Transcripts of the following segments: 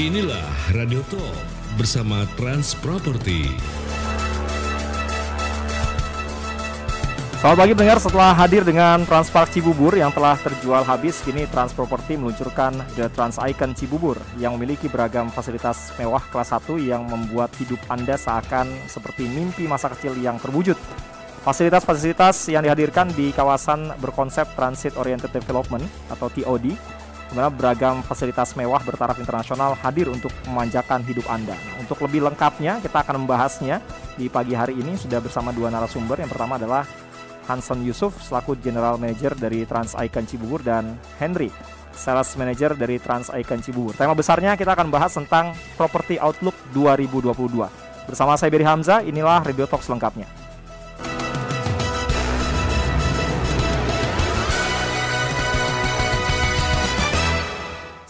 Inilah Radio Talk bersama Trans Property. Selamat pagi pendengar, setelah hadir dengan Transpark Cibubur yang telah terjual habis, kini Trans Property meluncurkan The Trans Icon Cibubur yang memiliki beragam fasilitas mewah kelas 1 yang membuat hidup Anda seakan seperti mimpi masa kecil yang terwujud. Fasilitas-fasilitas yang dihadirkan di kawasan berkonsep Transit Oriented Development atau TOD Kemudian beragam fasilitas mewah bertaraf internasional hadir untuk memanjakan hidup Anda. Nah, untuk lebih lengkapnya, kita akan membahasnya di pagi hari ini sudah bersama dua narasumber. Yang pertama adalah Hanson Yusuf selaku General Manager dari Trans Icon Cibubur dan Henry Sales Manager dari Trans Icon Cibubur. Tema besarnya kita akan bahas tentang Property Outlook 2022. Bersama saya Beri Hamza. inilah Radio Talks lengkapnya.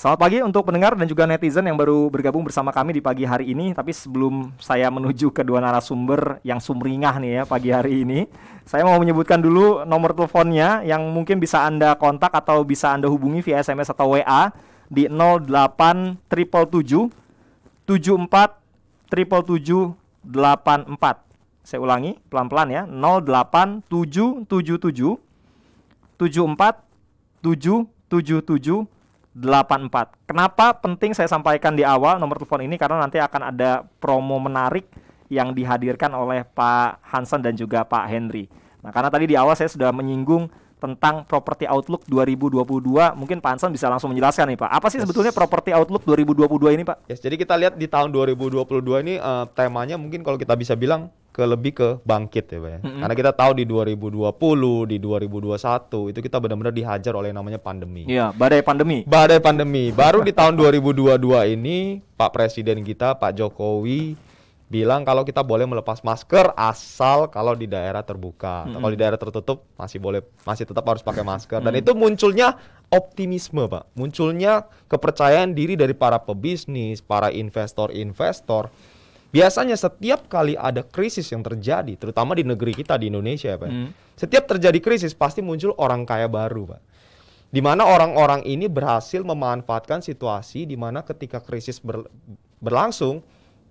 Selamat pagi untuk pendengar dan juga netizen yang baru bergabung bersama kami di pagi hari ini. Tapi sebelum saya menuju ke dua narasumber yang sumringah nih ya pagi hari ini, saya mau menyebutkan dulu nomor teleponnya yang mungkin bisa Anda kontak atau bisa Anda hubungi via SMS atau WA di 08 triple 74 triple 84. Saya ulangi pelan-pelan ya. 08777 74 84. Kenapa penting saya sampaikan di awal nomor telepon ini karena nanti akan ada promo menarik yang dihadirkan oleh Pak Hansen dan juga Pak Henry. Nah, karena tadi di awal saya sudah menyinggung tentang Property Outlook 2022. Mungkin Pak Hansen bisa langsung menjelaskan nih Pak. Apa sih yes. sebetulnya Property Outlook 2022 ini Pak? Yes, jadi kita lihat di tahun 2022 ini uh, temanya mungkin kalau kita bisa bilang ke lebih ke bangkit ya, Pak ya. Mm-hmm. Karena kita tahu di 2020, di 2021 itu kita benar-benar dihajar oleh namanya pandemi. Iya, badai pandemi. Badai pandemi. Baru di tahun 2022 ini Pak Presiden kita Pak Jokowi bilang kalau kita boleh melepas masker asal kalau di daerah terbuka. Mm-hmm. Kalau di daerah tertutup masih boleh masih tetap harus pakai masker. Mm-hmm. Dan itu munculnya optimisme, Pak. Munculnya kepercayaan diri dari para pebisnis, para investor-investor Biasanya setiap kali ada krisis yang terjadi, terutama di negeri kita di Indonesia ya Pak. Hmm. Setiap terjadi krisis pasti muncul orang kaya baru Pak. Di mana orang-orang ini berhasil memanfaatkan situasi di mana ketika krisis ber, berlangsung,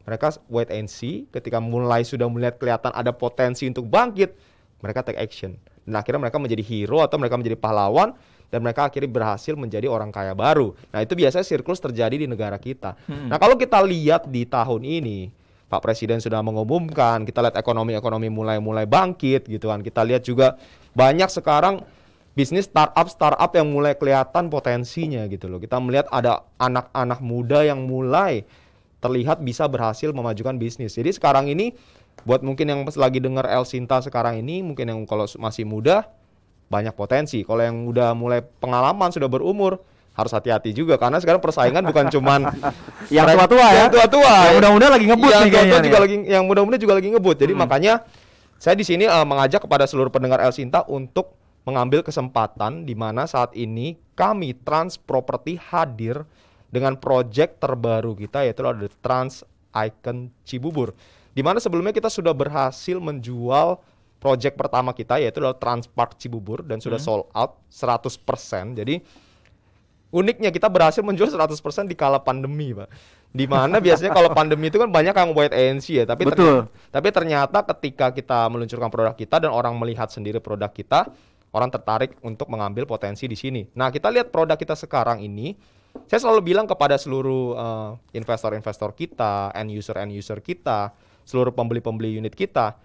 mereka wait and see, ketika mulai sudah melihat kelihatan ada potensi untuk bangkit, mereka take action. Dan akhirnya mereka menjadi hero atau mereka menjadi pahlawan dan mereka akhirnya berhasil menjadi orang kaya baru. Nah, itu biasanya siklus terjadi di negara kita. Hmm. Nah, kalau kita lihat di tahun ini, Pak Presiden sudah mengumumkan, kita lihat ekonomi-ekonomi mulai-mulai bangkit gitu kan. Kita lihat juga banyak sekarang bisnis startup startup yang mulai kelihatan potensinya gitu loh. Kita melihat ada anak-anak muda yang mulai terlihat bisa berhasil memajukan bisnis. Jadi sekarang ini buat mungkin yang lagi dengar El Sinta sekarang ini, mungkin yang kalau masih muda banyak potensi. Kalau yang udah mulai pengalaman, sudah berumur, harus hati-hati juga karena sekarang persaingan bukan cuman yang tua-tua ya. Yang tua-tua. Yang muda-muda lagi ngebut yang nih kayaknya. juga lagi yang muda-muda juga lagi ngebut. Jadi hmm. makanya saya di sini uh, mengajak kepada seluruh pendengar El Sinta untuk mengambil kesempatan di mana saat ini kami Trans Property hadir dengan proyek terbaru kita yaitu ada Trans Icon Cibubur. Di mana sebelumnya kita sudah berhasil menjual proyek pertama kita yaitu adalah Trans Park Cibubur dan sudah hmm. sold out 100%. Jadi uniknya kita berhasil menjual 100% di kala pandemi, Pak. Di mana biasanya kalau pandemi itu kan banyak yang buat ANC ya, tapi Betul. Ternyata, tapi ternyata ketika kita meluncurkan produk kita dan orang melihat sendiri produk kita, orang tertarik untuk mengambil potensi di sini. Nah, kita lihat produk kita sekarang ini saya selalu bilang kepada seluruh investor eh, investor-investor kita, end user-end user kita, seluruh pembeli-pembeli unit kita,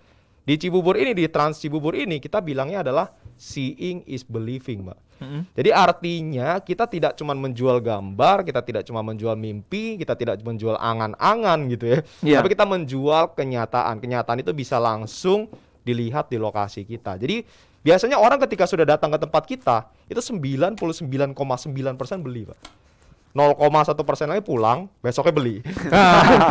di Cibubur ini, di Trans Cibubur ini, kita bilangnya adalah seeing is believing, Mbak. Mm-hmm. Jadi artinya kita tidak cuma menjual gambar, kita tidak cuma menjual mimpi, kita tidak menjual angan-angan gitu ya. Yeah. Tapi kita menjual kenyataan. Kenyataan itu bisa langsung dilihat di lokasi kita. Jadi biasanya orang ketika sudah datang ke tempat kita, itu 99,9% beli, Pak. 0,1 persen lagi pulang, besoknya beli.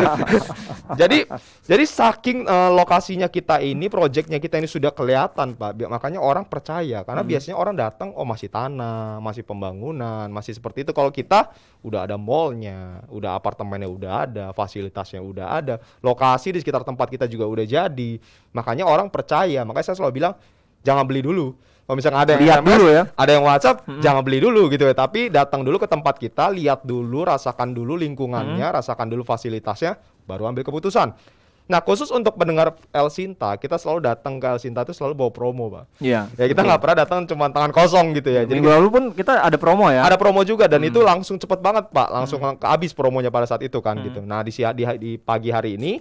jadi jadi saking uh, lokasinya kita ini, proyeknya kita ini sudah kelihatan pak, makanya orang percaya karena hmm. biasanya orang datang oh masih tanah, masih pembangunan, masih seperti itu. Kalau kita udah ada mallnya, udah apartemennya udah ada, fasilitasnya udah ada, lokasi di sekitar tempat kita juga udah jadi, makanya orang percaya. Makanya saya selalu bilang jangan beli dulu kalau misalnya ada yang lihat SMS, dulu ya ada yang WhatsApp -hmm. jangan beli dulu gitu ya tapi datang dulu ke tempat kita lihat dulu rasakan dulu lingkungannya -hmm. rasakan dulu fasilitasnya baru ambil keputusan Nah khusus untuk pendengar El Sinta, kita selalu datang ke El Sinta itu selalu bawa promo, pak. Iya. Ya kita nggak pernah datang cuma tangan kosong gitu ya. Jadi Minggu lalu pun kita ada promo ya. Ada promo juga dan hmm. itu langsung cepet banget pak, langsung hmm. habis promonya pada saat itu kan hmm. gitu. Nah di, di di pagi hari ini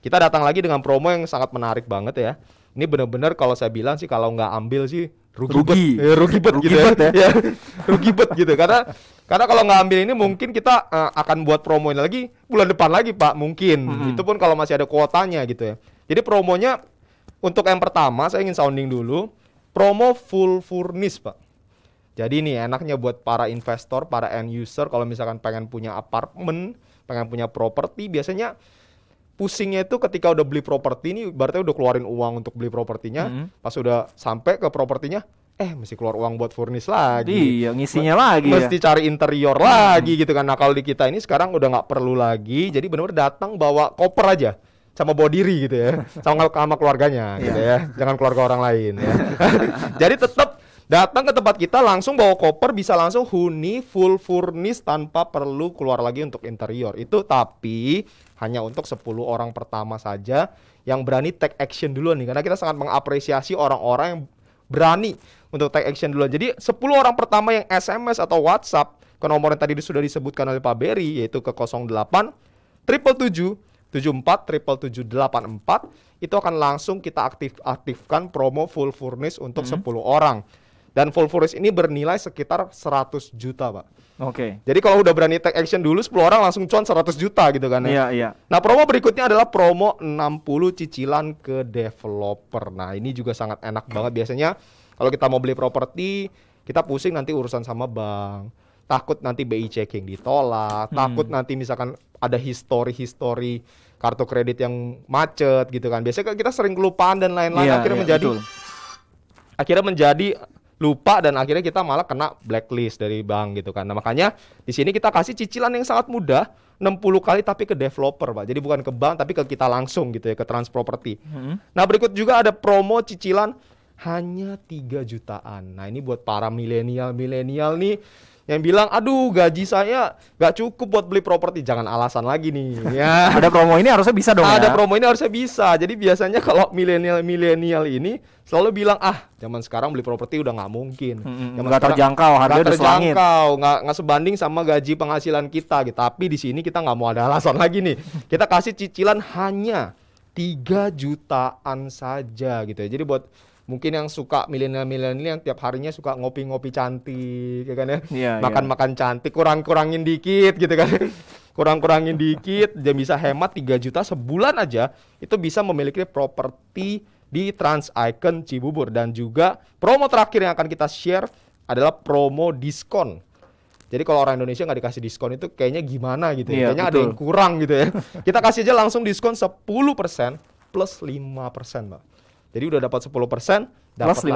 kita datang lagi dengan promo yang sangat menarik banget ya ini bener-bener kalau saya bilang sih kalau nggak ambil sih rugi rugi bet, eh, rugi bet rugi gitu ya. bet, ya, ya. rugi bet gitu karena karena kalau nggak ambil ini mungkin kita uh, akan buat ini lagi bulan depan lagi pak mungkin mm hmm. itu pun kalau masih ada kuotanya gitu ya jadi promonya untuk yang pertama saya ingin sounding dulu promo full furnis pak jadi ini enaknya buat para investor para end user kalau misalkan pengen punya apartemen pengen punya properti biasanya pusingnya itu ketika udah beli properti ini, berarti udah keluarin uang untuk beli propertinya mm -hmm. pas udah sampai ke propertinya eh mesti keluar uang buat furnis lagi iya ngisinya lagi ya. mesti ya. cari interior hmm. lagi gitu kan nah kalau di kita ini sekarang udah nggak perlu lagi jadi benar-benar datang bawa koper aja sama bawa diri gitu ya sama sama keluarganya gitu yeah. ya jangan keluarga orang lain ya jadi tetap Datang ke tempat kita langsung bawa koper bisa langsung huni full furnis tanpa perlu keluar lagi untuk interior. Itu tapi hanya untuk 10 orang pertama saja yang berani take action duluan nih karena kita sangat mengapresiasi orang-orang yang berani untuk take action duluan. Jadi 10 orang pertama yang SMS atau WhatsApp ke nomor yang tadi sudah disebutkan oleh Pak Berry yaitu ke 08 triple 74 triple 784 itu akan langsung kita aktif aktifkan promo full furnis untuk hmm. 10 orang. Dan Race ini bernilai sekitar 100 juta, Pak. Oke. Okay. Jadi kalau udah berani take action dulu 10 orang langsung cuan 100 juta gitu kan ya. Iya, iya. Nah, promo berikutnya adalah promo 60 cicilan ke developer. Nah, ini juga sangat enak banget biasanya kalau kita mau beli properti, kita pusing nanti urusan sama bank. Takut nanti BI checking ditolak, hmm. takut nanti misalkan ada history-history kartu kredit yang macet gitu kan. Biasanya kan kita sering kelupaan dan lain-lain iya, akhirnya iya, menjadi akhirnya menjadi lupa dan akhirnya kita malah kena blacklist dari bank gitu kan. Nah, makanya di sini kita kasih cicilan yang sangat mudah 60 kali tapi ke developer, Pak. Jadi bukan ke bank tapi ke kita langsung gitu ya, ke Trans Property. Hmm. Nah, berikut juga ada promo cicilan hanya 3 jutaan. Nah, ini buat para milenial-milenial nih yang bilang aduh gaji saya nggak cukup buat beli properti jangan alasan lagi nih ya ada promo ini harusnya bisa dong ada ya? promo ini harusnya bisa jadi biasanya kalau milenial milenial ini selalu bilang ah zaman sekarang beli properti udah nggak mungkin hmm, nggak terjangkau harga terjangkau nggak nggak sebanding sama gaji penghasilan kita gitu tapi di sini kita nggak mau ada alasan lagi nih kita kasih cicilan hanya tiga jutaan saja gitu ya jadi buat mungkin yang suka milenial-milenial yang tiap harinya suka ngopi-ngopi cantik ya kan ya iya, iya. makan-makan yeah. cantik kurang-kurangin dikit gitu kan kurang-kurangin dikit dia bisa hemat 3 juta sebulan aja itu bisa memiliki properti di Trans Icon Cibubur dan juga promo terakhir yang akan kita share adalah promo diskon jadi kalau orang Indonesia nggak dikasih diskon itu kayaknya gimana gitu ya. Yeah, kayaknya betul. ada yang kurang gitu ya. Kita kasih aja langsung diskon 10% plus 5% Mbak. Jadi udah dapat 10 persen, dapat plus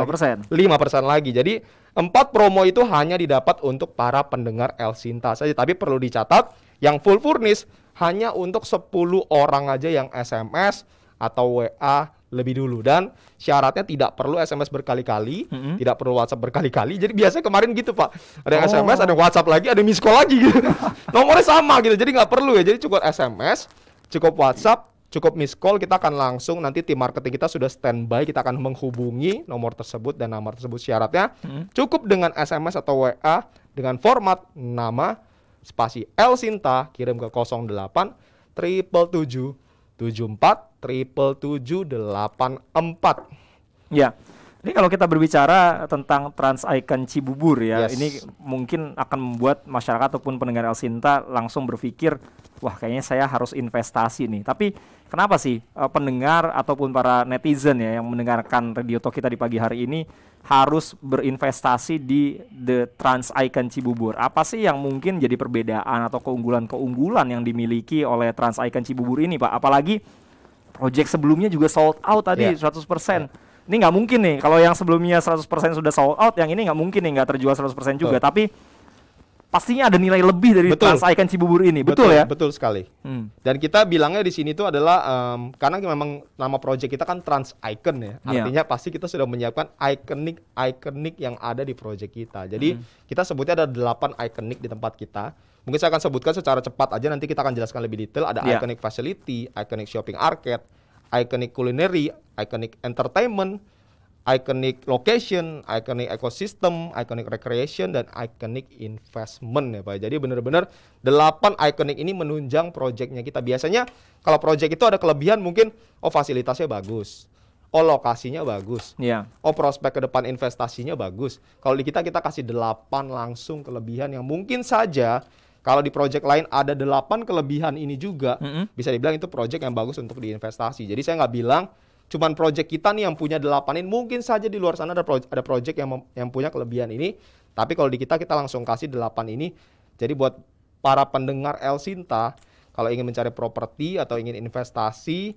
5 persen. 5 lagi. Jadi empat promo itu hanya didapat untuk para pendengar El Sinta saja. Tapi perlu dicatat, yang full furnish hanya untuk 10 orang aja yang SMS atau WA lebih dulu dan syaratnya tidak perlu SMS berkali-kali, mm -hmm. tidak perlu WhatsApp berkali-kali. Jadi biasanya kemarin gitu pak, ada yang oh. SMS, ada yang oh. WhatsApp lagi, ada yang miss call lagi. Gitu. Nomornya sama gitu, jadi nggak perlu ya. Jadi cukup SMS, cukup WhatsApp, cukup miss call kita akan langsung nanti tim marketing kita sudah standby kita akan menghubungi nomor tersebut dan nomor tersebut syaratnya hmm. cukup dengan SMS atau WA dengan format nama spasi L Sinta kirim ke 08 triple 7 74 triple 7 84 ya ini kalau kita berbicara tentang Trans Icon Cibubur ya, yes. ini mungkin akan membuat masyarakat ataupun pendengar Sinta langsung berpikir, wah kayaknya saya harus investasi nih. Tapi kenapa sih uh, pendengar ataupun para netizen ya yang mendengarkan radio talk kita di pagi hari ini harus berinvestasi di The Trans Icon Cibubur? Apa sih yang mungkin jadi perbedaan atau keunggulan-keunggulan yang dimiliki oleh Trans Icon Cibubur ini, Pak? Apalagi proyek sebelumnya juga sold out tadi yeah. 100%. Yeah ini nggak mungkin nih kalau yang sebelumnya 100% sudah sold out yang ini nggak mungkin nih nggak terjual 100% juga tapi pastinya ada nilai lebih dari betul. Trans Icon Cibubur ini betul, betul ya betul sekali hmm. dan kita bilangnya di sini itu adalah um, karena memang nama project kita kan Trans Icon ya iya. artinya yeah. pasti kita sudah menyiapkan ikonik ikonik yang ada di project kita jadi hmm. kita sebutnya ada 8 ikonik di tempat kita mungkin saya akan sebutkan secara cepat aja nanti kita akan jelaskan lebih detail ada yeah. iconic facility, iconic shopping arcade, iconic culinary, iconic entertainment, iconic location, iconic ecosystem, iconic recreation dan iconic investment ya Pak. Jadi benar-benar delapan iconic ini menunjang proyeknya kita. Biasanya kalau proyek itu ada kelebihan mungkin oh fasilitasnya bagus. Oh lokasinya bagus. Yeah. Oh prospek ke depan investasinya bagus. Kalau di kita kita kasih delapan langsung kelebihan yang mungkin saja kalau di project lain ada delapan kelebihan ini juga, mm -hmm. bisa dibilang itu project yang bagus untuk diinvestasi. Jadi saya nggak bilang cuman project kita nih yang punya delapan ini, mungkin saja di luar sana ada project, ada project yang yang punya kelebihan ini, tapi kalau di kita kita langsung kasih delapan ini. Jadi buat para pendengar El Sinta, kalau ingin mencari properti atau ingin investasi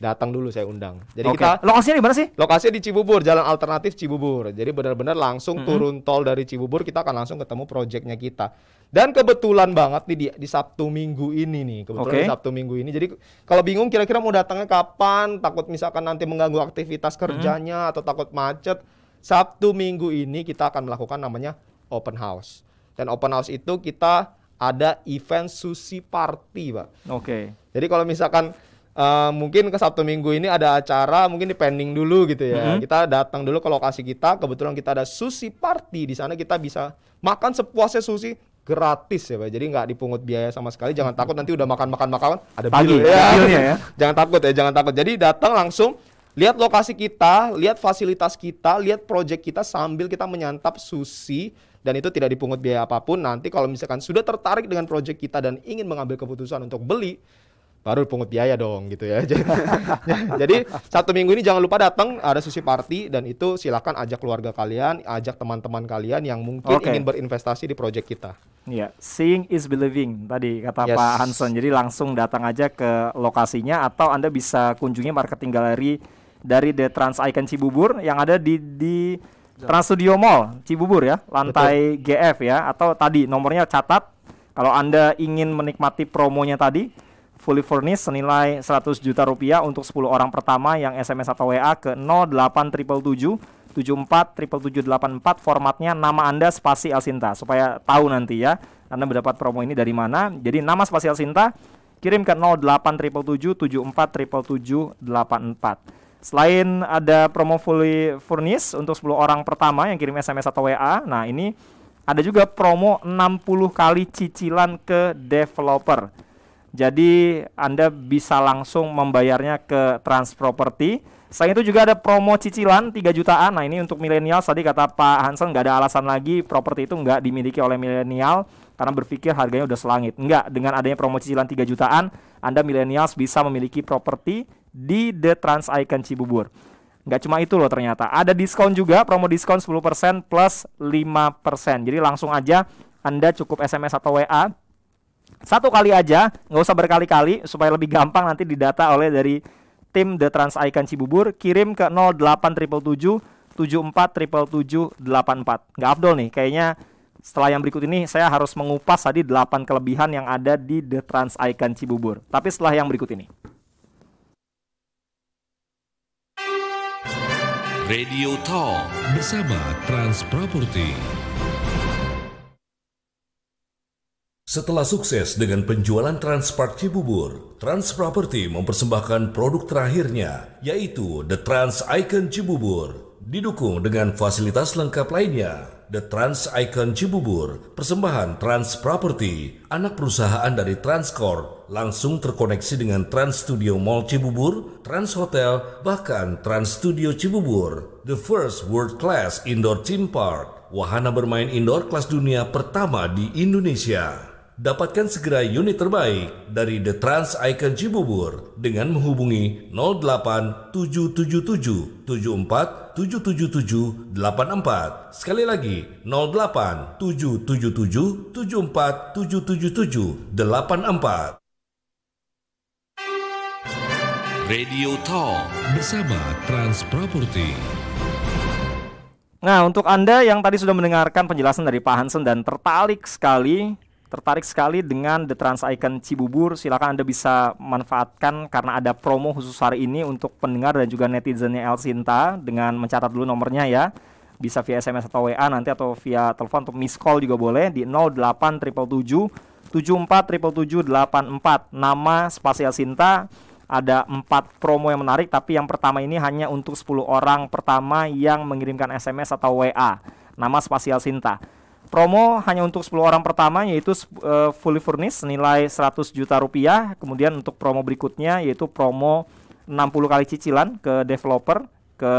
datang dulu saya undang. Jadi okay. kita lokasinya di mana sih? Lokasinya di Cibubur, jalan alternatif Cibubur. Jadi benar-benar langsung mm -hmm. turun tol dari Cibubur kita akan langsung ketemu proyeknya kita. Dan kebetulan banget nih di, di Sabtu Minggu ini nih, kebetulan okay. di Sabtu Minggu ini. Jadi kalau bingung kira-kira mau datangnya kapan, takut misalkan nanti mengganggu aktivitas kerjanya mm -hmm. atau takut macet, Sabtu Minggu ini kita akan melakukan namanya open house. Dan open house itu kita ada event sushi party, Pak. Oke. Okay. Jadi kalau misalkan uh, mungkin ke Sabtu Minggu ini ada acara mungkin di pending dulu gitu ya. Mm -hmm. Kita datang dulu ke lokasi kita, kebetulan kita ada sushi party di sana kita bisa makan sepuasnya sushi gratis ya Pak. Jadi nggak dipungut biaya sama sekali. Jangan takut nanti udah makan-makan makanan ada bill ya. Ada ya. ya. jangan takut ya, jangan takut. Jadi datang langsung lihat lokasi kita, lihat fasilitas kita, lihat project kita sambil kita menyantap sushi dan itu tidak dipungut biaya apapun. Nanti kalau misalkan sudah tertarik dengan project kita dan ingin mengambil keputusan untuk beli, baru pungut biaya dong gitu ya. Jadi, satu minggu ini jangan lupa datang ada sushi party dan itu silakan ajak keluarga kalian, ajak teman-teman kalian yang mungkin okay. ingin berinvestasi di proyek kita. Iya, yeah. seeing is believing tadi kata yes. Pak Hanson Jadi langsung datang aja ke lokasinya atau Anda bisa kunjungi marketing galeri dari The Trans Icon Cibubur yang ada di di Trans Studio Mall Cibubur ya, lantai Betul. GF ya atau tadi nomornya catat kalau Anda ingin menikmati promonya tadi fully furnished senilai 100 juta rupiah untuk 10 orang pertama yang SMS atau WA ke 08777 formatnya nama Anda spasi Alsinta supaya tahu nanti ya Anda mendapat promo ini dari mana. Jadi nama spasi Alsinta kirim ke 08777747784. Selain ada promo fully furnished untuk 10 orang pertama yang kirim SMS atau WA, nah ini ada juga promo 60 kali cicilan ke developer. Jadi Anda bisa langsung membayarnya ke Trans Property. Selain itu juga ada promo cicilan 3 jutaan. Nah ini untuk milenial tadi kata Pak Hansen nggak ada alasan lagi properti itu nggak dimiliki oleh milenial karena berpikir harganya udah selangit. Enggak, dengan adanya promo cicilan 3 jutaan, Anda milenials bisa memiliki properti di The Trans Icon Cibubur. Nggak cuma itu loh ternyata, ada diskon juga, promo diskon 10% plus 5%. Jadi langsung aja Anda cukup SMS atau WA satu kali aja, nggak usah berkali-kali supaya lebih gampang nanti didata oleh dari tim The Trans Icon Cibubur. Kirim ke 08777 747784. Nggak afdol nih, kayaknya setelah yang berikut ini saya harus mengupas tadi 8 kelebihan yang ada di The Trans Icon Cibubur. Tapi setelah yang berikut ini. Radio Talk bersama Trans Property. Setelah sukses dengan penjualan Transpark Cibubur, Trans Property mempersembahkan produk terakhirnya, yaitu The Trans Icon Cibubur. Didukung dengan fasilitas lengkap lainnya, The Trans Icon Cibubur, persembahan Trans Property, anak perusahaan dari Transcorp, langsung terkoneksi dengan Trans Studio Mall Cibubur, Trans Hotel, bahkan Trans Studio Cibubur, the first world-class indoor theme park, wahana bermain indoor kelas dunia pertama di Indonesia. Dapatkan segera unit terbaik dari The Trans Icon Cibubur dengan menghubungi 08777 Sekali lagi 08777 Radio Talk bersama Trans Property. Nah, untuk Anda yang tadi sudah mendengarkan penjelasan dari Pak Hansen dan tertarik sekali tertarik sekali dengan The Trans Icon Cibubur, silakan Anda bisa manfaatkan karena ada promo khusus hari ini untuk pendengar dan juga netizennya El Sinta dengan mencatat dulu nomornya ya. Bisa via SMS atau WA nanti atau via telepon untuk miss call juga boleh di 08777 747784 nama El Sinta ada empat promo yang menarik tapi yang pertama ini hanya untuk 10 orang pertama yang mengirimkan SMS atau WA nama spasial Sinta Promo hanya untuk 10 orang pertama yaitu uh, fully furnished senilai 100 juta rupiah. Kemudian untuk promo berikutnya yaitu promo 60 kali cicilan ke developer ke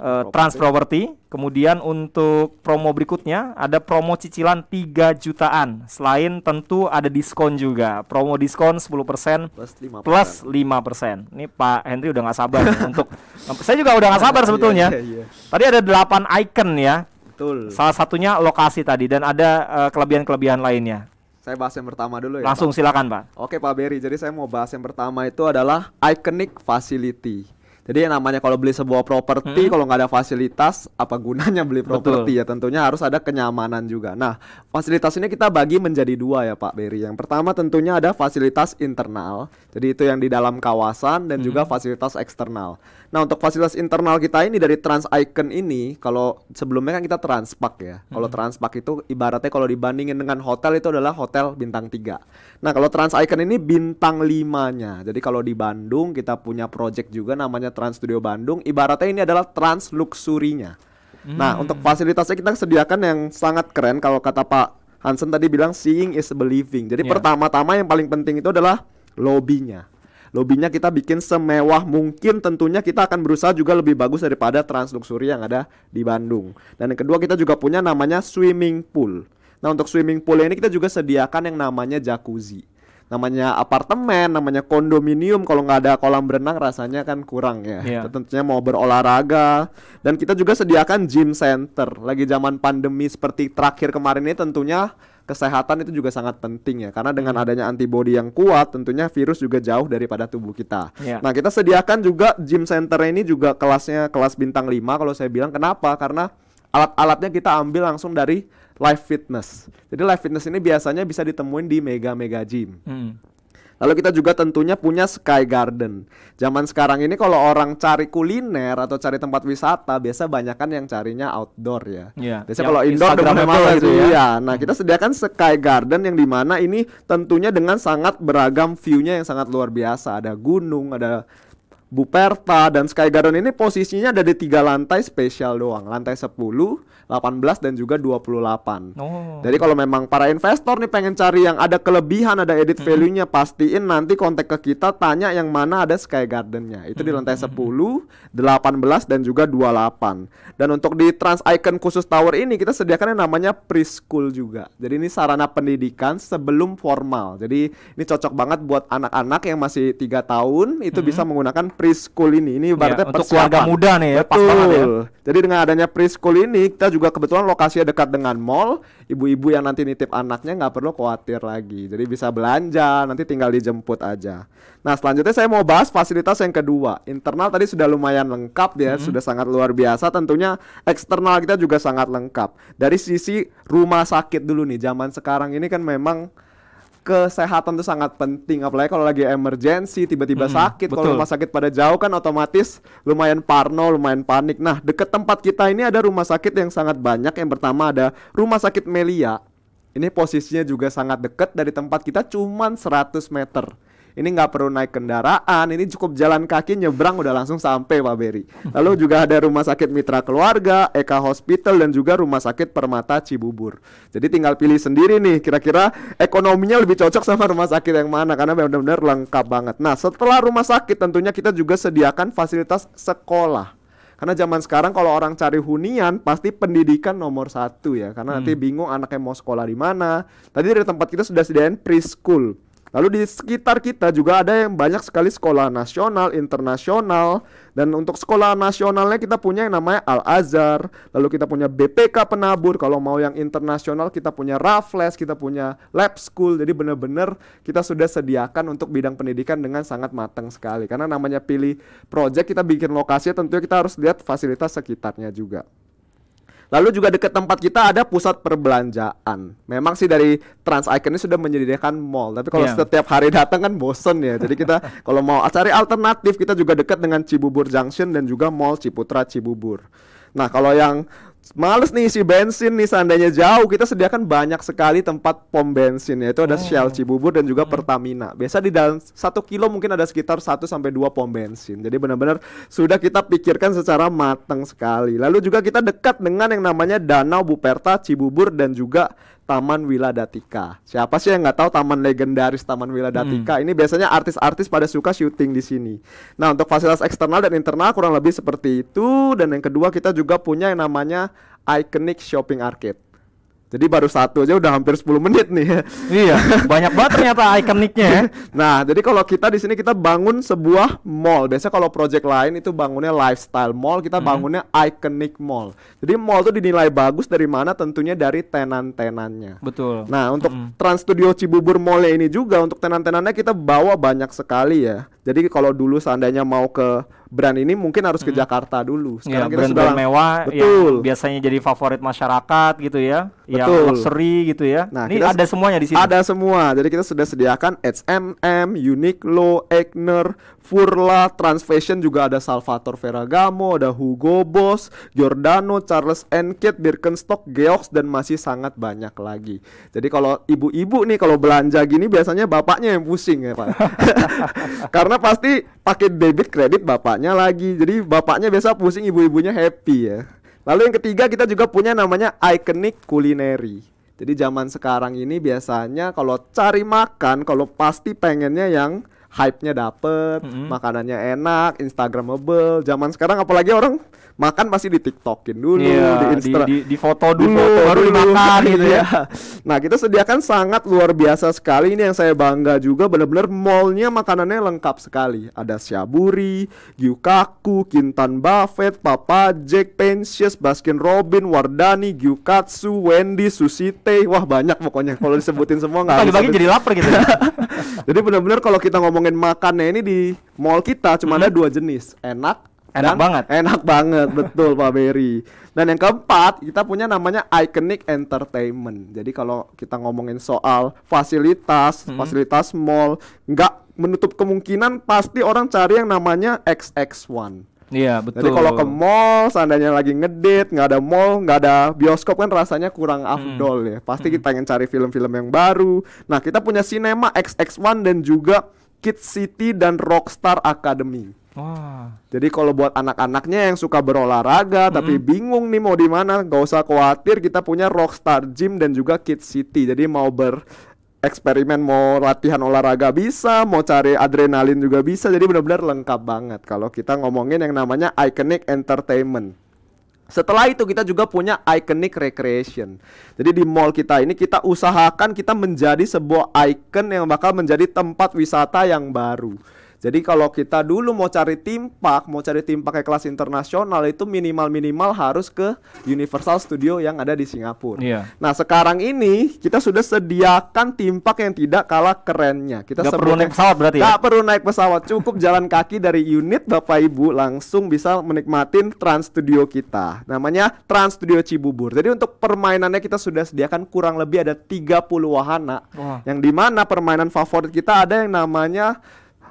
uh, Trans Property. Kemudian untuk promo berikutnya ada promo cicilan 3 jutaan. Selain tentu ada diskon juga. Promo diskon 10% plus 5%. Plus 5%. Ini Pak Henry udah nggak sabar untuk saya juga udah nggak sabar iya, sebetulnya. Iya, iya. Tadi ada 8 icon ya. Betul. Salah satunya lokasi tadi dan ada kelebihan kelebihan-kelebihan lainnya. Saya bahas yang pertama dulu ya. Langsung Pak. silakan, Pak. Oke, Pak Berry. Jadi saya mau bahas yang pertama itu adalah iconic facility. Jadi yang namanya kalau beli sebuah properti hmm. kalau nggak ada fasilitas apa gunanya beli properti ya tentunya harus ada kenyamanan juga. Nah fasilitas ini kita bagi menjadi dua ya Pak Beri. Yang pertama tentunya ada fasilitas internal, jadi itu yang di dalam kawasan dan hmm. juga fasilitas eksternal. Nah, untuk fasilitas internal kita ini dari Trans Icon ini, kalau sebelumnya kan kita Transpak ya. Kalau hmm. Transpak itu ibaratnya kalau dibandingin dengan hotel itu adalah hotel bintang 3. Nah, kalau Trans Icon ini bintang 5-nya. Jadi kalau di Bandung kita punya project juga namanya Trans Studio Bandung, ibaratnya ini adalah Trans Luxury-nya. Nah, hmm. Nah, untuk fasilitasnya kita sediakan yang sangat keren kalau kata Pak Hansen tadi bilang seeing is believing. Jadi yeah. pertama-tama yang paling penting itu adalah lobbynya. Lobbynya kita bikin semewah mungkin tentunya kita akan berusaha juga lebih bagus daripada Transluxury yang ada di Bandung. Dan yang kedua kita juga punya namanya swimming pool. Nah untuk swimming pool ini kita juga sediakan yang namanya jacuzzi namanya apartemen, namanya kondominium kalau nggak ada kolam berenang rasanya kan kurang ya. Yeah. Tentunya mau berolahraga dan kita juga sediakan gym center. Lagi zaman pandemi seperti terakhir kemarin ini tentunya kesehatan itu juga sangat penting ya karena dengan hmm. adanya antibodi yang kuat tentunya virus juga jauh daripada tubuh kita. Yeah. Nah, kita sediakan juga gym center ini juga kelasnya kelas bintang 5 kalau saya bilang kenapa? Karena alat-alatnya kita ambil langsung dari Live Fitness. Jadi Live Fitness ini biasanya bisa ditemuin di mega-mega gym. Hmm. Lalu kita juga tentunya punya Sky Garden. Zaman sekarang ini kalau orang cari kuliner atau cari tempat wisata, biasa banyak kan yang carinya outdoor ya. Yeah. Biasa kalau indoor udah mana gitu ya. ya. Nah, hmm. kita sediakan Sky Garden yang dimana ini tentunya dengan sangat beragam view-nya yang sangat luar biasa. Ada gunung, ada Buperta dan Sky Garden ini posisinya ada di tiga lantai spesial doang. Lantai 10, 18 dan juga 28. Oh. Jadi kalau memang para investor nih pengen cari yang ada kelebihan, ada edit value-nya, pastiin nanti kontak ke kita tanya yang mana ada Sky Garden-nya. Itu hmm. di lantai 10, 18 dan juga 28. Dan untuk di Trans Icon khusus tower ini kita sediakan yang namanya preschool juga. Jadi ini sarana pendidikan sebelum formal. Jadi ini cocok banget buat anak-anak yang masih tiga tahun itu hmm. bisa menggunakan preschool ini, ini iya, ibaratnya ya, untuk keluarga muda nih ya, Betul. Pas ya. Jadi dengan adanya preschool ini, kita juga kebetulan lokasinya dekat dengan mall. Ibu-ibu yang nanti nitip anaknya nggak perlu khawatir lagi. Jadi bisa belanja, nanti tinggal dijemput aja. Nah selanjutnya saya mau bahas fasilitas yang kedua. Internal tadi sudah lumayan lengkap ya, hmm. sudah sangat luar biasa. Tentunya eksternal kita juga sangat lengkap. Dari sisi rumah sakit dulu nih, zaman sekarang ini kan memang kesehatan itu sangat penting apalagi kalau lagi emergency tiba-tiba hmm, sakit kalau rumah sakit pada jauh kan otomatis lumayan parno lumayan panik nah deket tempat kita ini ada rumah sakit yang sangat banyak yang pertama ada rumah sakit Melia ini posisinya juga sangat dekat dari tempat kita cuman 100 meter ini nggak perlu naik kendaraan ini cukup jalan kaki nyebrang udah langsung sampai Pak Beri lalu juga ada rumah sakit mitra keluarga Eka Hospital dan juga rumah sakit Permata Cibubur jadi tinggal pilih sendiri nih kira-kira ekonominya lebih cocok sama rumah sakit yang mana karena benar-benar lengkap banget nah setelah rumah sakit tentunya kita juga sediakan fasilitas sekolah karena zaman sekarang kalau orang cari hunian pasti pendidikan nomor satu ya karena hmm. nanti bingung anaknya mau sekolah di mana tadi dari tempat kita sudah sediain preschool Lalu di sekitar kita juga ada yang banyak sekali sekolah nasional, internasional dan untuk sekolah nasionalnya kita punya yang namanya Al Azhar, lalu kita punya BPK Penabur, kalau mau yang internasional kita punya Raffles, kita punya Lab School. Jadi benar-benar kita sudah sediakan untuk bidang pendidikan dengan sangat matang sekali. Karena namanya pilih project kita bikin lokasi tentunya kita harus lihat fasilitas sekitarnya juga. Lalu juga dekat tempat kita ada pusat perbelanjaan. Memang sih dari Trans Icon ini sudah menyediakan mall, tapi kalau yeah. setiap hari datang kan bosen ya. Jadi kita kalau mau cari alternatif kita juga dekat dengan Cibubur Junction dan juga Mall Ciputra Cibubur. Nah, kalau yang Males nih isi bensin nih seandainya jauh kita sediakan banyak sekali tempat pom bensin yaitu ada oh. Shell Cibubur dan juga hmm. Pertamina. Biasa di dalam satu kilo mungkin ada sekitar 1 sampai dua pom bensin. Jadi benar-benar sudah kita pikirkan secara matang sekali. Lalu juga kita dekat dengan yang namanya Danau Buperta Cibubur dan juga Taman Wiladatika. Siapa sih yang nggak tahu Taman legendaris Taman Wiladatika? Hmm. Ini biasanya artis-artis pada suka syuting di sini. Nah, untuk fasilitas eksternal dan internal kurang lebih seperti itu dan yang kedua kita juga punya yang namanya Iconic Shopping Arcade. Jadi baru satu aja udah hampir 10 menit nih. Ya. Iya, banyak banget ternyata ikoniknya ya. Nah, jadi kalau kita di sini kita bangun sebuah mall. Biasanya kalau project lain itu bangunnya lifestyle mall, kita hmm. bangunnya mm -hmm. iconic mall. Jadi mall tuh dinilai bagus dari mana? Tentunya dari tenan-tenannya. Betul. Nah, untuk -hmm. Trans Studio Cibubur Mall ini juga untuk tenan-tenannya kita bawa banyak sekali ya. Jadi kalau dulu seandainya mau ke brand ini mungkin harus ke hmm. Jakarta dulu. Iya, Sekarang ya, kita brand, -brand sudah mewah betul. Ya, biasanya jadi favorit masyarakat gitu ya. Betul. Yang luxury gitu ya. Nah, ini ada semuanya di sini. Ada semua. Jadi kita sudah sediakan H&M, Uniqlo, Egner, Furla, Transfashion juga ada Salvator Ferragamo, ada Hugo Boss, Giordano, Charles Enkit, Birkenstock, Geox dan masih sangat banyak lagi. Jadi kalau ibu-ibu nih kalau belanja gini biasanya bapaknya yang pusing ya Pak. Karena pasti pakai debit kredit bapaknya lagi. Jadi bapaknya biasa pusing, ibu-ibunya happy ya. Lalu yang ketiga kita juga punya namanya iconic culinary. Jadi zaman sekarang ini biasanya kalau cari makan kalau pasti pengennya yang hype-nya dapet, mm -hmm. makanannya enak, instagramable. Zaman sekarang apalagi orang makan masih di TikTokin dulu, yeah, di Instagram, di, di, di foto dulu, dulu baru dulu, dimakan gitu ya. Iya. Nah, kita sediakan sangat luar biasa sekali ini yang saya bangga juga benar-benar mallnya makanannya lengkap sekali. Ada Syaburi, Gyukaku, Kintan Buffet, Papa Jack, Pensius, Baskin Robin, Wardani, Gyukatsu, Wendy, teh. Wah, banyak pokoknya kalau disebutin semua nggak. pagi jadi lapar gitu. Ya. jadi benar-benar kalau kita ngomong pengen makannya ini di mall kita cuma hmm. ada dua jenis, enak Enak banget. Enak banget, betul Pak Berry. Dan yang keempat, kita punya namanya Iconic Entertainment. Jadi kalau kita ngomongin soal fasilitas, hmm. fasilitas mall, nggak menutup kemungkinan pasti orang cari yang namanya XX1. Iya betul. Jadi kalau ke mall, seandainya lagi ngedit, nggak ada mall, nggak ada bioskop kan rasanya kurang hmm. afdol hmm. ya. Pasti hmm. kita ingin cari film-film yang baru. Nah kita punya Cinema XX1 dan juga Kid City dan Rockstar Academy. Wah. Jadi kalau buat anak-anaknya yang suka berolahraga mm -hmm. tapi bingung nih mau di mana, gak usah khawatir kita punya Rockstar Gym dan juga Kid City. Jadi mau ber eksperimen mau latihan olahraga bisa, mau cari adrenalin juga bisa. Jadi benar-benar lengkap banget kalau kita ngomongin yang namanya Iconic Entertainment. Setelah itu kita juga punya iconic recreation. Jadi di mall kita ini kita usahakan kita menjadi sebuah icon yang bakal menjadi tempat wisata yang baru. Jadi kalau kita dulu mau cari timpak, mau cari tim pakai kelas internasional itu minimal-minimal harus ke Universal Studio yang ada di Singapura. Iya. Nah, sekarang ini kita sudah sediakan timpak yang tidak kalah kerennya. Kita gak perlu naik pesawat berarti ya? Gak perlu naik pesawat, cukup jalan kaki dari unit Bapak Ibu langsung bisa menikmatin Trans Studio kita. Namanya Trans Studio Cibubur. Jadi untuk permainannya kita sudah sediakan kurang lebih ada 30 wahana. Wah. Yang dimana permainan favorit kita ada yang namanya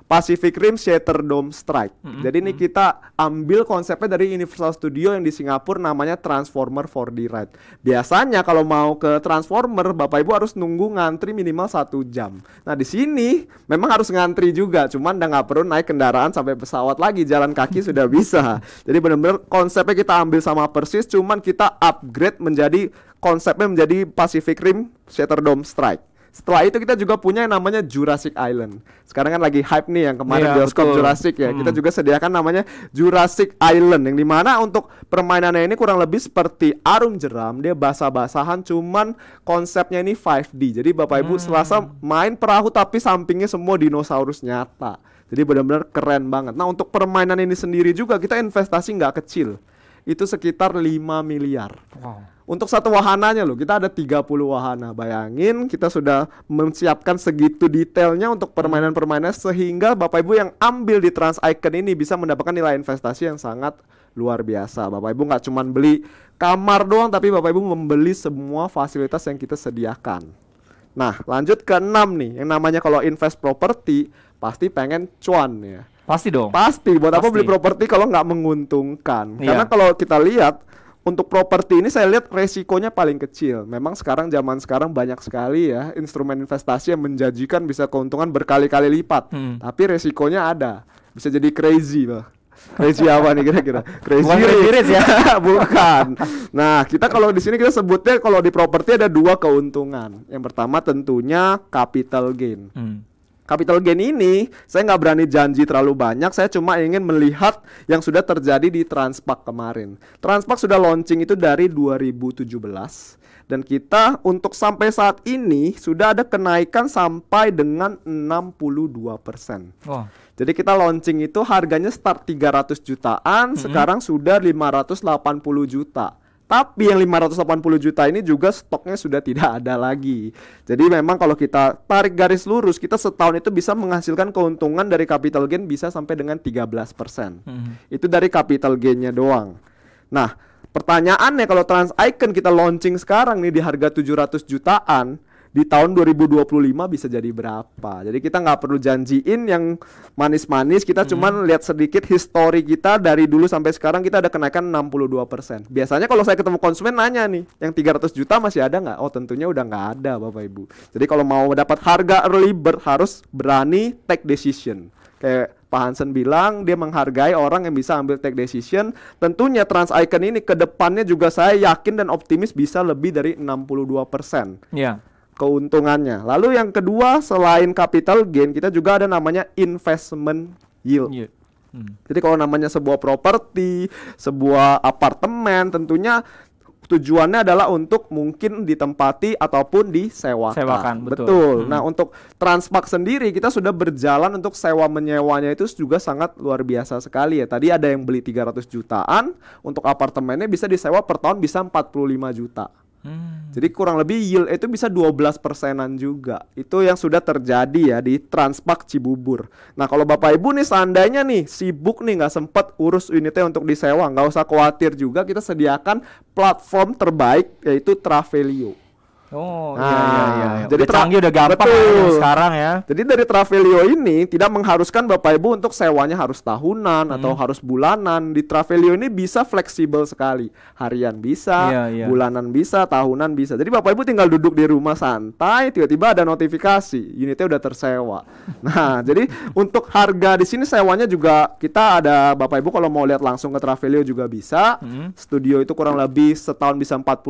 Pacific Rim Shatter Dome Strike. Mm-hmm. Jadi ini kita ambil konsepnya dari Universal Studio yang di Singapura namanya Transformer 4D Ride. Biasanya kalau mau ke Transformer, Bapak Ibu harus nunggu ngantri minimal satu jam. Nah di sini memang harus ngantri juga, cuman udah nggak perlu naik kendaraan sampai pesawat lagi, jalan kaki sudah bisa. Jadi benar-benar konsepnya kita ambil sama persis, cuman kita upgrade menjadi konsepnya menjadi Pacific Rim Shatter Dome Strike. Setelah itu kita juga punya yang namanya Jurassic Island. Sekarang kan lagi hype nih yang kemarin yeah, bioskop betul. Jurassic ya. Hmm. Kita juga sediakan namanya Jurassic Island yang dimana untuk permainannya ini kurang lebih seperti Arum Jeram. Dia basah-basahan cuman konsepnya ini 5D. Jadi Bapak Ibu hmm. Selasa main perahu tapi sampingnya semua dinosaurus nyata. Jadi benar-benar keren banget. Nah untuk permainan ini sendiri juga kita investasi nggak kecil. Itu sekitar 5 miliar. Wow untuk satu wahananya loh kita ada 30 wahana bayangin kita sudah menyiapkan segitu detailnya untuk permainan-permainan sehingga Bapak Ibu yang ambil di Trans Icon ini bisa mendapatkan nilai investasi yang sangat luar biasa Bapak Ibu nggak cuma beli kamar doang tapi Bapak Ibu membeli semua fasilitas yang kita sediakan nah lanjut ke enam nih yang namanya kalau invest properti pasti pengen cuan ya Pasti dong. Pasti. Buat Pasti. apa beli properti kalau nggak menguntungkan? Iya. Karena kalau kita lihat untuk properti ini saya lihat resikonya paling kecil. Memang sekarang zaman sekarang banyak sekali ya instrumen investasi yang menjanjikan bisa keuntungan berkali-kali lipat. Hmm. Tapi resikonya ada. Bisa jadi crazy bah. Crazy apa nih kira-kira? Crazy Bukan crazy rich ya? Bukan. Nah, kita kalau di sini kita sebutnya kalau di properti ada dua keuntungan. Yang pertama tentunya capital gain. Hmm capital gain ini saya nggak berani janji terlalu banyak saya cuma ingin melihat yang sudah terjadi di Transpak kemarin Transpak sudah launching itu dari 2017 dan kita untuk sampai saat ini sudah ada kenaikan sampai dengan 62%. Wow. Jadi kita launching itu harganya start 300 jutaan, mm -hmm. sekarang sudah 580 juta. Tapi yang 580 juta ini juga stoknya sudah tidak ada lagi. Jadi memang kalau kita tarik garis lurus, kita setahun itu bisa menghasilkan keuntungan dari capital gain bisa sampai dengan 13%. Hmm. Itu dari capital gainnya doang. Nah, pertanyaannya kalau Trans Icon kita launching sekarang nih di harga 700 jutaan, di tahun 2025 bisa jadi berapa. Jadi kita nggak perlu janjiin yang manis-manis, kita hmm. cuman lihat sedikit histori kita dari dulu sampai sekarang kita ada kenaikan 62%. Biasanya kalau saya ketemu konsumen nanya nih, yang 300 juta masih ada nggak? Oh, tentunya udah nggak ada, Bapak Ibu. Jadi kalau mau dapat harga early bird harus berani take decision. Kayak Pak Hansen bilang dia menghargai orang yang bisa ambil take decision. Tentunya Trans Icon ini ke depannya juga saya yakin dan optimis bisa lebih dari 62%. Iya. Yeah keuntungannya. Lalu yang kedua selain capital gain kita juga ada namanya investment yield. Yeah. Hmm. Jadi kalau namanya sebuah properti, sebuah apartemen tentunya tujuannya adalah untuk mungkin ditempati ataupun disewakan. Sewakan, betul. betul. Hmm. Nah, untuk Transpak sendiri kita sudah berjalan untuk sewa menyewanya itu juga sangat luar biasa sekali ya. Tadi ada yang beli 300 jutaan, untuk apartemennya bisa disewa per tahun bisa 45 juta. Hmm. Jadi kurang lebih yield itu bisa 12 persenan juga. Itu yang sudah terjadi ya di Transpak Cibubur. Nah kalau Bapak Ibu nih seandainya nih sibuk nih nggak sempat urus unitnya untuk disewa, nggak usah khawatir juga kita sediakan platform terbaik yaitu Travelio. Oh nah, iya iya iya. Jadi udah canggih udah gampang betul. sekarang ya. Jadi dari Travelio ini tidak mengharuskan Bapak Ibu untuk sewanya harus tahunan hmm. atau harus bulanan. Di Travelio ini bisa fleksibel sekali. Harian bisa, iya, iya. bulanan bisa, tahunan bisa. Jadi Bapak Ibu tinggal duduk di rumah santai, tiba-tiba ada notifikasi unitnya udah tersewa. nah, jadi untuk harga di sini sewanya juga kita ada Bapak Ibu kalau mau lihat langsung ke Travelio juga bisa. Hmm. Studio itu kurang lebih setahun bisa 45,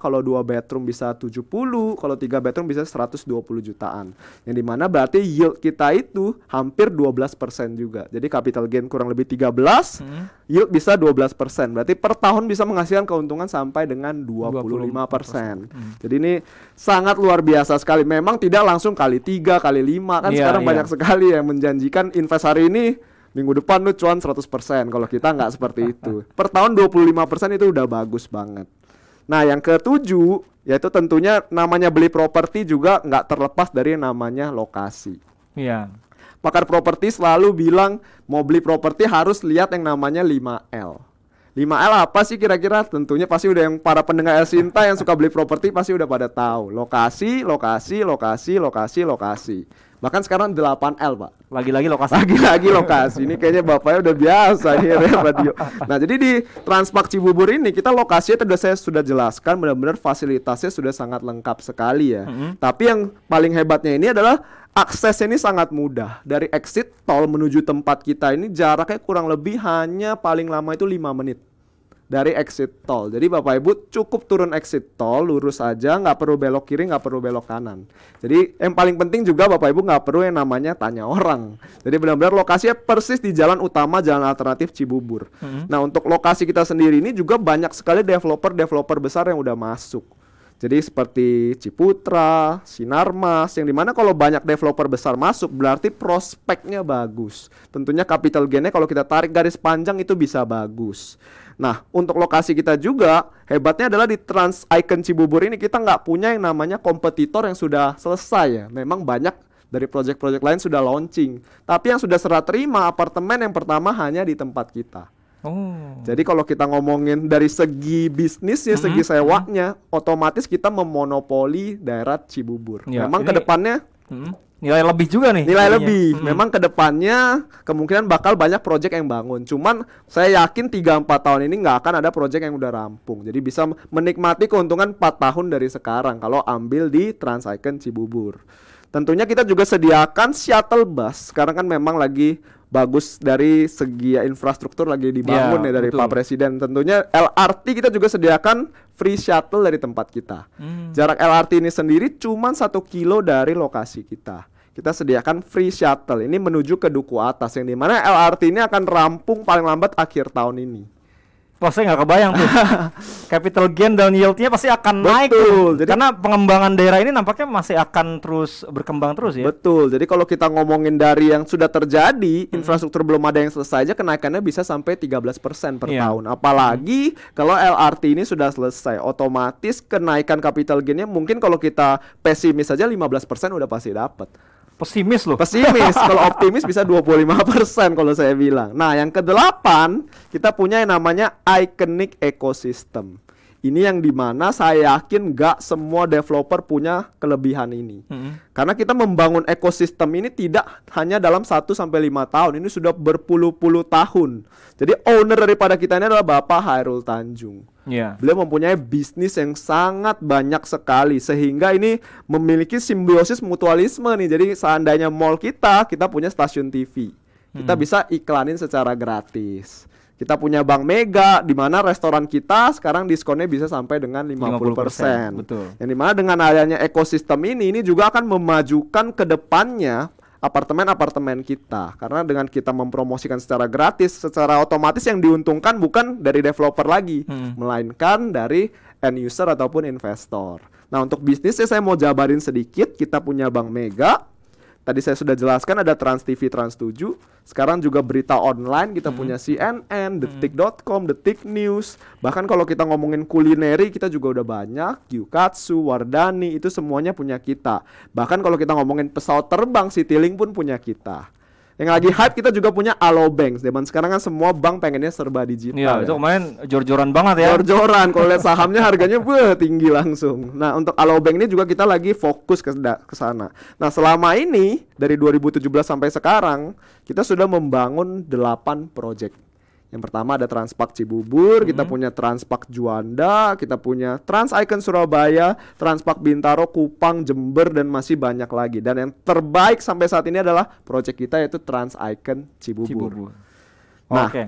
kalau dua bedroom bisa 70 kalau 3 bedroom bisa 120 jutaan yang dimana berarti yield kita itu hampir 12% juga jadi capital gain kurang lebih 13 hmm. yield bisa 12% berarti per tahun bisa menghasilkan keuntungan sampai dengan 25%, 25%. Hmm. jadi ini sangat luar biasa sekali memang tidak langsung kali 3 kali 5 kan yeah, sekarang yeah. banyak sekali yang menjanjikan investor hari ini minggu depan lu cuan 100% kalau kita nggak seperti itu. Per tahun 25% itu udah bagus banget. Nah, yang ketujuh yaitu tentunya namanya beli properti juga nggak terlepas dari namanya lokasi. Iya. Pakar properti selalu bilang mau beli properti harus lihat yang namanya 5L. 5L apa sih kira-kira? Tentunya pasti udah yang para pendengar El Sinta yang suka beli properti pasti udah pada tahu. Lokasi, lokasi, lokasi, lokasi, lokasi. Bahkan sekarang 8L, Pak. Lagi-lagi lokasi. Lagi-lagi lokasi. Ini kayaknya bapaknya udah biasa nih Radio. Nah, jadi di Transpak Cibubur ini kita lokasinya sudah saya sudah jelaskan benar-benar fasilitasnya sudah sangat lengkap sekali ya. Mm-hmm. Tapi yang paling hebatnya ini adalah aksesnya ini sangat mudah. Dari exit tol menuju tempat kita ini jaraknya kurang lebih hanya paling lama itu 5 menit dari exit tol. Jadi Bapak Ibu cukup turun exit tol, lurus aja, nggak perlu belok kiri, nggak perlu belok kanan. Jadi yang paling penting juga Bapak Ibu nggak perlu yang namanya tanya orang. Jadi benar-benar lokasinya persis di jalan utama, jalan alternatif Cibubur. -hmm. Nah untuk lokasi kita sendiri ini juga banyak sekali developer-developer besar yang udah masuk. Jadi seperti Ciputra, Sinarmas, yang dimana kalau banyak developer besar masuk berarti prospeknya bagus. Tentunya capital gainnya kalau kita tarik garis panjang itu bisa bagus. Nah, untuk lokasi kita juga hebatnya adalah di Trans Icon Cibubur ini kita nggak punya yang namanya kompetitor yang sudah selesai ya. Memang banyak dari project-project lain sudah launching, tapi yang sudah serah terima apartemen yang pertama hanya di tempat kita. Oh. Jadi kalau kita ngomongin dari segi bisnisnya, mm -hmm. segi mm-hmm. sewanya, otomatis kita memonopoli daerah Cibubur. Ya, Memang ini... kedepannya mm -hmm nilai lebih juga nih nilai kayaknya. lebih hmm. memang kedepannya kemungkinan bakal banyak proyek yang bangun cuman saya yakin 3-4 tahun ini nggak akan ada proyek yang udah rampung jadi bisa menikmati keuntungan 4 tahun dari sekarang kalau ambil di Transicon Cibubur tentunya kita juga sediakan shuttle bus sekarang kan memang lagi bagus dari segi ya, infrastruktur lagi dibangun ya, ya dari betul. Pak Presiden. Tentunya LRT kita juga sediakan free shuttle dari tempat kita. Hmm. Jarak LRT ini sendiri cuma satu kilo dari lokasi kita. Kita sediakan free shuttle ini menuju ke Duku Atas yang dimana LRT ini akan rampung paling lambat akhir tahun ini pasti nggak kebayang tuh capital gain dan yieldnya pasti akan betul, naik tuh. Jadi, karena pengembangan daerah ini nampaknya masih akan terus berkembang terus ya betul jadi kalau kita ngomongin dari yang sudah terjadi hmm. infrastruktur belum ada yang selesai aja kenaikannya bisa sampai 13% per yeah. tahun apalagi hmm. kalau LRT ini sudah selesai otomatis kenaikan capital gainnya mungkin kalau kita pesimis saja 15% udah pasti dapat Pesimis loh. Pesimis. kalau optimis bisa 25% kalau saya bilang. Nah, yang kedelapan kita punya yang namanya iconic ecosystem. Ini yang dimana saya yakin nggak semua developer punya kelebihan ini. Hmm. Karena kita membangun ekosistem ini tidak hanya dalam 1 sampai lima tahun, ini sudah berpuluh-puluh tahun. Jadi owner daripada kita ini adalah Bapak Hairul Tanjung. Yeah. Beliau mempunyai bisnis yang sangat banyak sekali sehingga ini memiliki simbiosis mutualisme nih. Jadi seandainya mall kita, kita punya stasiun TV. Kita hmm. bisa iklanin secara gratis. Kita punya Bank Mega di mana restoran kita sekarang diskonnya bisa sampai dengan 50%. 50% betul. Yang dimana dengan adanya ekosistem ini ini juga akan memajukan ke depannya apartemen-apartemen kita karena dengan kita mempromosikan secara gratis secara otomatis yang diuntungkan bukan dari developer lagi hmm. melainkan dari end user ataupun investor. Nah, untuk bisnisnya saya mau jabarin sedikit, kita punya Bank Mega Tadi saya sudah jelaskan ada Trans TV Trans 7. Sekarang juga berita online kita hmm. punya CNN, hmm. detik.com, Detik News. Bahkan kalau kita ngomongin kulineri kita juga udah banyak, yukatsu, Wardani itu semuanya punya kita. Bahkan kalau kita ngomongin pesawat terbang Citylink pun punya kita yang lagi hype kita juga punya alo bank zaman sekarang kan semua bank pengennya serba digital Iya, ya. itu kemarin jor-joran banget ya jor-joran kalau lihat sahamnya harganya beuh, tinggi langsung nah untuk alo bank ini juga kita lagi fokus ke ke sana nah selama ini dari 2017 sampai sekarang kita sudah membangun 8 project yang pertama ada Transpak Cibubur, hmm. kita mm-hmm. punya Transpak Juanda, kita punya Trans Icon Surabaya, Transpak Bintaro, Kupang, Jember dan masih banyak lagi. Dan yang terbaik sampai saat ini adalah proyek kita yaitu Trans Icon Cibubur. Cibubur. Nah, Oke. Okay.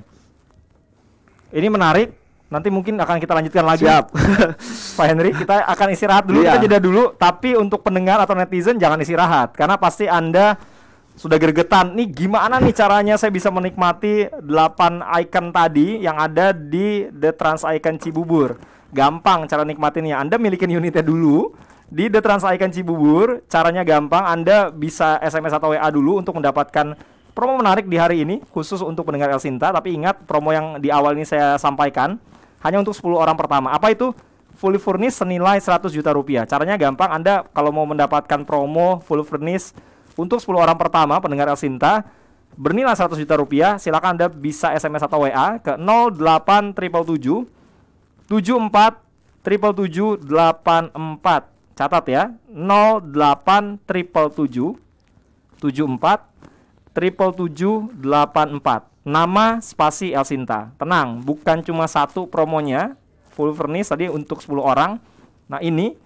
Ini menarik. Nanti mungkin akan kita lanjutkan lagi. Siap. Pak Henry, kita akan istirahat dulu, iya. kita jeda dulu, tapi untuk pendengar atau netizen jangan istirahat karena pasti Anda sudah gergetan. Nih gimana nih caranya saya bisa menikmati 8 icon tadi yang ada di The Trans Icon Cibubur? Gampang cara nikmatinnya. Anda milikin unitnya dulu di The Trans Icon Cibubur. Caranya gampang. Anda bisa SMS atau WA dulu untuk mendapatkan promo menarik di hari ini khusus untuk pendengar El Sinta. Tapi ingat promo yang di awal ini saya sampaikan hanya untuk 10 orang pertama. Apa itu? fully furnished senilai 100 juta rupiah. Caranya gampang, Anda kalau mau mendapatkan promo fully furnished untuk 10 orang pertama pendengar El Sinta bernilai 100 juta rupiah, silakan Anda bisa SMS atau WA ke 08777 74 84 catat ya 08777 74 84 nama spasi Elsinta tenang bukan cuma satu promonya full furnish tadi untuk 10 orang nah ini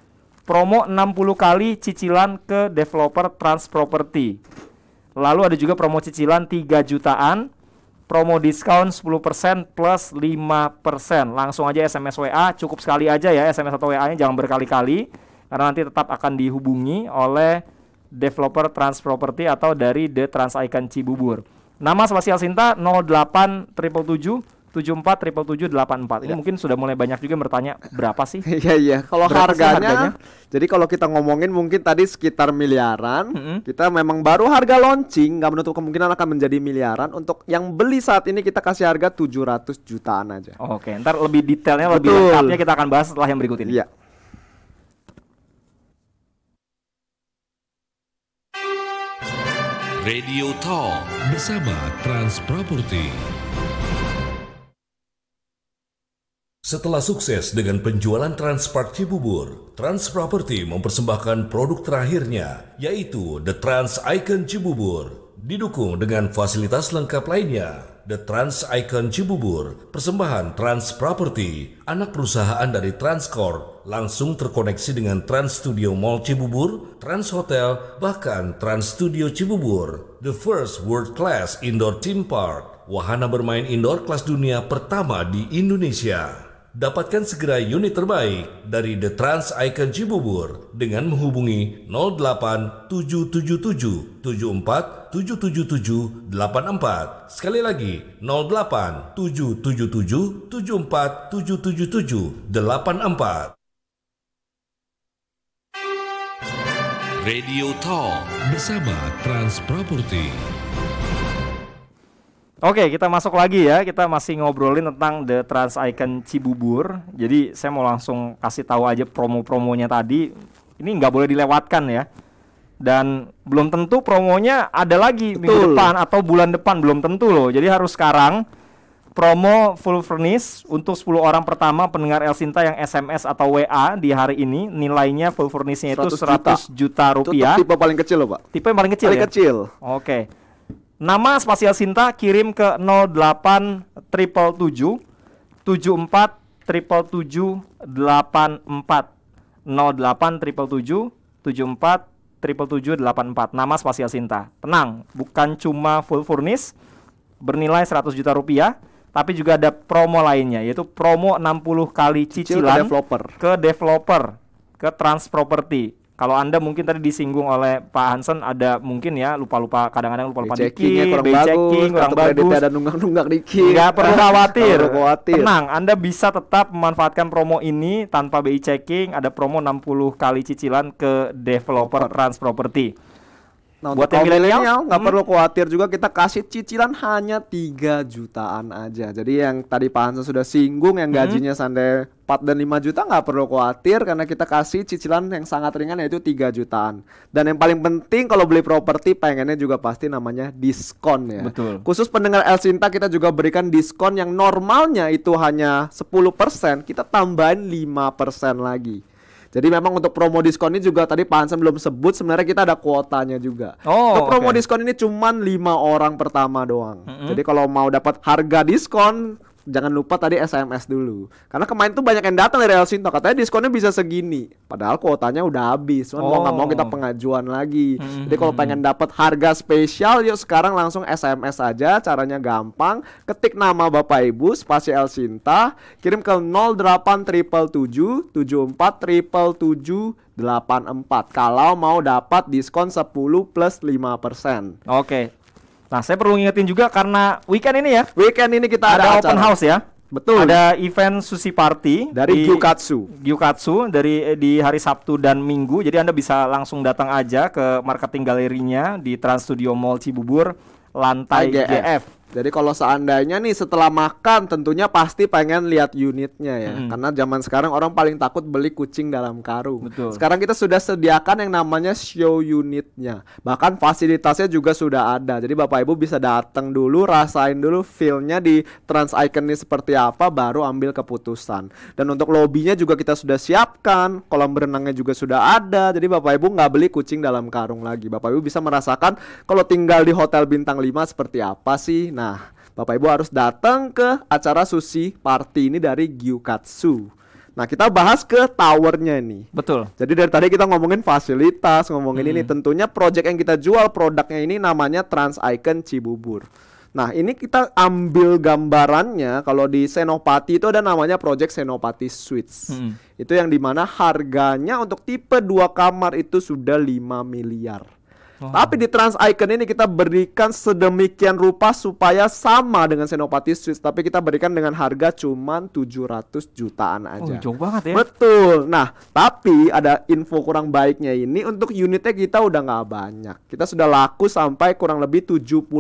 promo 60 kali cicilan ke developer trans property. Lalu ada juga promo cicilan 3 jutaan, promo diskon 10% plus 5%. Langsung aja SMS WA, cukup sekali aja ya SMS atau WA-nya jangan berkali-kali karena nanti tetap akan dihubungi oleh developer trans property atau dari The Trans Icon Cibubur. Nama Sebastian Sinta 08777 74 triple 7 84. Ini ya. mungkin sudah mulai banyak juga bertanya berapa sih? Iya iya. Kalau harganya, harganya, jadi kalau kita ngomongin mungkin tadi sekitar miliaran, mm -hmm. kita memang baru harga launching, nggak menutup kemungkinan akan menjadi miliaran. Untuk yang beli saat ini kita kasih harga 700 jutaan aja. Oh, Oke, okay. ntar lebih detailnya Betul. lebih lengkapnya kita akan bahas setelah yang berikut ini. Iya. Radio Talk bersama Trans Property. Setelah sukses dengan penjualan Transpark Cibubur, Trans Property mempersembahkan produk terakhirnya, yaitu The Trans Icon Cibubur. Didukung dengan fasilitas lengkap lainnya, The Trans Icon Cibubur, persembahan Trans Property, anak perusahaan dari Transcorp, langsung terkoneksi dengan Trans Studio Mall Cibubur, Trans Hotel, bahkan Trans Studio Cibubur, the first world-class indoor theme park, wahana bermain indoor kelas dunia pertama di Indonesia. Dapatkan segera unit terbaik dari The Trans Icon Cibubur dengan menghubungi 08 777 74 777 84. Sekali lagi 08 777 74 777 84. Radio Talk bersama Trans Property. Oke, kita masuk lagi ya. Kita masih ngobrolin tentang The Trans Icon Cibubur. Jadi saya mau langsung kasih tahu aja promo-promonya tadi. Ini nggak boleh dilewatkan ya. Dan belum tentu promonya ada lagi Betul. minggu depan atau bulan depan belum tentu loh. Jadi harus sekarang promo full furnish untuk 10 orang pertama pendengar El Sinta yang SMS atau WA di hari ini nilainya full furnishnya itu 100 juta, juta rupiah. Itu tipe paling kecil loh, Pak. Tipe yang paling kecil paling ya? kecil. Oke. Okay. Nama spasial Sinta kirim ke 08 triple 7 74 triple 7 84 08 triple 7 74 triple 7 84 nama spasial Sinta tenang bukan cuma full furnish bernilai 100 juta rupiah tapi juga ada promo lainnya yaitu promo 60 kali cicilan Cicil ke developer ke developer ke trans property kalau anda mungkin tadi disinggung oleh Pak Hansen ada mungkin ya lupa-lupa kadang-kadang lupa-lupa dikit, kurang bagus, kurang bagus. ada nunggak-nunggak dikit. Enggak perlu khawatir. khawatir. Tenang, Anda bisa tetap memanfaatkan promo ini tanpa BI checking, ada promo 60 kali cicilan ke developer Trans Property. Nah, buat yang milenial nggak hmm. perlu khawatir juga kita kasih cicilan hanya 3 jutaan aja. Jadi yang tadi Pak Hansa sudah singgung yang hmm. gajinya hmm. sampai 4 dan 5 juta nggak perlu khawatir karena kita kasih cicilan yang sangat ringan yaitu 3 jutaan. Dan yang paling penting kalau beli properti pengennya juga pasti namanya diskon ya. Betul. Khusus pendengar El Sinta kita juga berikan diskon yang normalnya itu hanya 10%, kita tambahin 5% lagi. Jadi memang untuk promo diskon ini juga tadi Pak Hansen belum sebut sebenarnya kita ada kuotanya juga. Oh, untuk promo okay. diskon ini cuman lima orang pertama doang. Mm -hmm. Jadi kalau mau dapat harga diskon jangan lupa tadi SMS dulu. Karena kemarin tuh banyak yang datang dari El Sinto, katanya diskonnya bisa segini. Padahal kuotanya udah habis. Cuman oh. mau nggak mau kita oh. pengajuan lagi. Mm-hmm. Jadi kalau pengen dapat harga spesial, yuk sekarang langsung SMS aja. Caranya gampang. Ketik nama Bapak Ibu spasi El Sinta, kirim ke tujuh delapan 84 kalau mau dapat diskon 10 plus 5%. Oke. Nah, saya perlu ngingetin juga karena weekend ini ya. Weekend ini kita ada, ada open house ya. Betul. Ada event sushi party dari di, Gyukatsu. Gyukatsu dari eh, di hari Sabtu dan Minggu. Jadi Anda bisa langsung datang aja ke marketing galerinya di Trans Studio Mall Cibubur lantai GF. GF jadi kalau seandainya nih setelah makan tentunya pasti pengen lihat unitnya ya. Hmm. Karena zaman sekarang orang paling takut beli kucing dalam karung. Betul. Sekarang kita sudah sediakan yang namanya show unitnya. Bahkan fasilitasnya juga sudah ada. Jadi Bapak Ibu bisa datang dulu, rasain dulu feel di Trans Icon ini seperti apa baru ambil keputusan. Dan untuk lobbynya juga kita sudah siapkan, kolam berenangnya juga sudah ada. Jadi Bapak Ibu nggak beli kucing dalam karung lagi. Bapak Ibu bisa merasakan kalau tinggal di hotel bintang 5 seperti apa sih. Nah, Nah, Bapak Ibu harus datang ke acara sushi party ini dari Gyukatsu. Nah, kita bahas ke towernya ini. Betul. Jadi dari tadi kita ngomongin fasilitas, ngomongin hmm. ini tentunya project yang kita jual produknya ini namanya Trans Icon Cibubur. Nah, ini kita ambil gambarannya kalau di Senopati itu ada namanya Project Senopati Suites. Hmm. Itu yang dimana harganya untuk tipe dua kamar itu sudah 5 miliar. Tapi di Trans Icon ini kita berikan sedemikian rupa supaya sama dengan Senopati Street, tapi kita berikan dengan harga cuman 700 jutaan oh, aja. Oh, jauh banget ya. Betul. Nah, tapi ada info kurang baiknya ini untuk unitnya kita udah nggak banyak. Kita sudah laku sampai kurang lebih 70%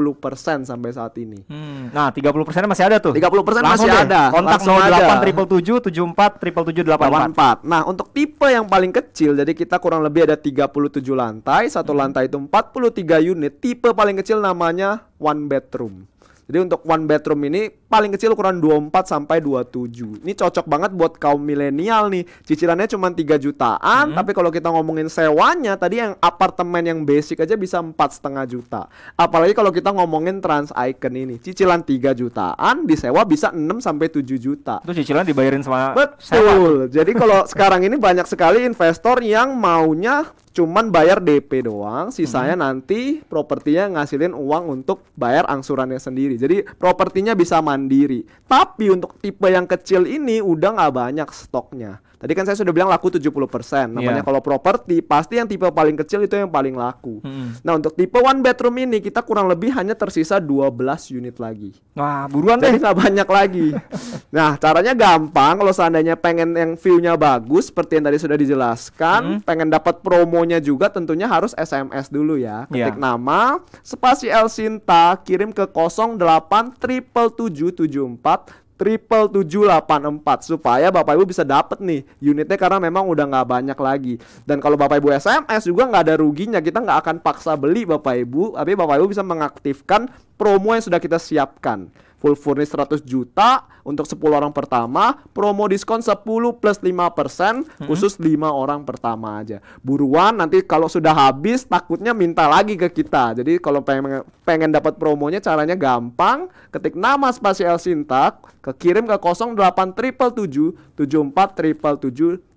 sampai saat ini. Hmm. Nah, 30% masih ada tuh. 30% persen masih deh. ada. Kontak delapan tujuh tujuh empat triple tujuh delapan empat. Nah, untuk tipe yang paling kecil jadi kita kurang lebih ada 37 lantai, satu hmm. lantai itu 4 43 unit, tipe paling kecil namanya one bedroom. Jadi untuk one bedroom ini paling kecil ukuran 24 sampai 27. Ini cocok banget buat kaum milenial nih. Cicilannya cuma 3 jutaan, hmm. tapi kalau kita ngomongin sewanya tadi yang apartemen yang basic aja bisa empat setengah juta. Apalagi kalau kita ngomongin Trans Icon ini. Cicilan 3 jutaan disewa bisa 6 sampai 7 juta. Itu cicilan dibayarin sama Betul. Sewa. Jadi kalau sekarang ini banyak sekali investor yang maunya cuman bayar DP doang, sisanya hmm. nanti propertinya ngasilin uang untuk bayar angsurannya sendiri. Jadi propertinya bisa mandiri. Tapi untuk tipe yang kecil ini udah nggak banyak stoknya. Tadi kan saya sudah bilang laku 70%. Iya. Namanya kalau properti pasti yang tipe paling kecil itu yang paling laku. Hmm. Nah, untuk tipe one bedroom ini kita kurang lebih hanya tersisa 12 unit lagi. Wah, buruan Jadi deh. Jadi banyak lagi. nah, caranya gampang kalau seandainya pengen yang view-nya bagus seperti yang tadi sudah dijelaskan, hmm. pengen dapat promonya juga tentunya harus SMS dulu ya. Iya. Ketik yeah. nama spasi El Sinta kirim ke 087774 triple 784 supaya Bapak Ibu bisa dapet nih unitnya karena memang udah nggak banyak lagi dan kalau Bapak Ibu SMS juga nggak ada ruginya kita nggak akan paksa beli Bapak Ibu tapi Bapak Ibu bisa mengaktifkan promo yang sudah kita siapkan full furnish 100 juta untuk 10 orang pertama, promo diskon 10 plus 5% hmm. khusus 5 orang pertama aja. Buruan nanti kalau sudah habis takutnya minta lagi ke kita. Jadi kalau pengen pengen dapat promonya caranya gampang, ketik nama spasial Sintak, kekirim ke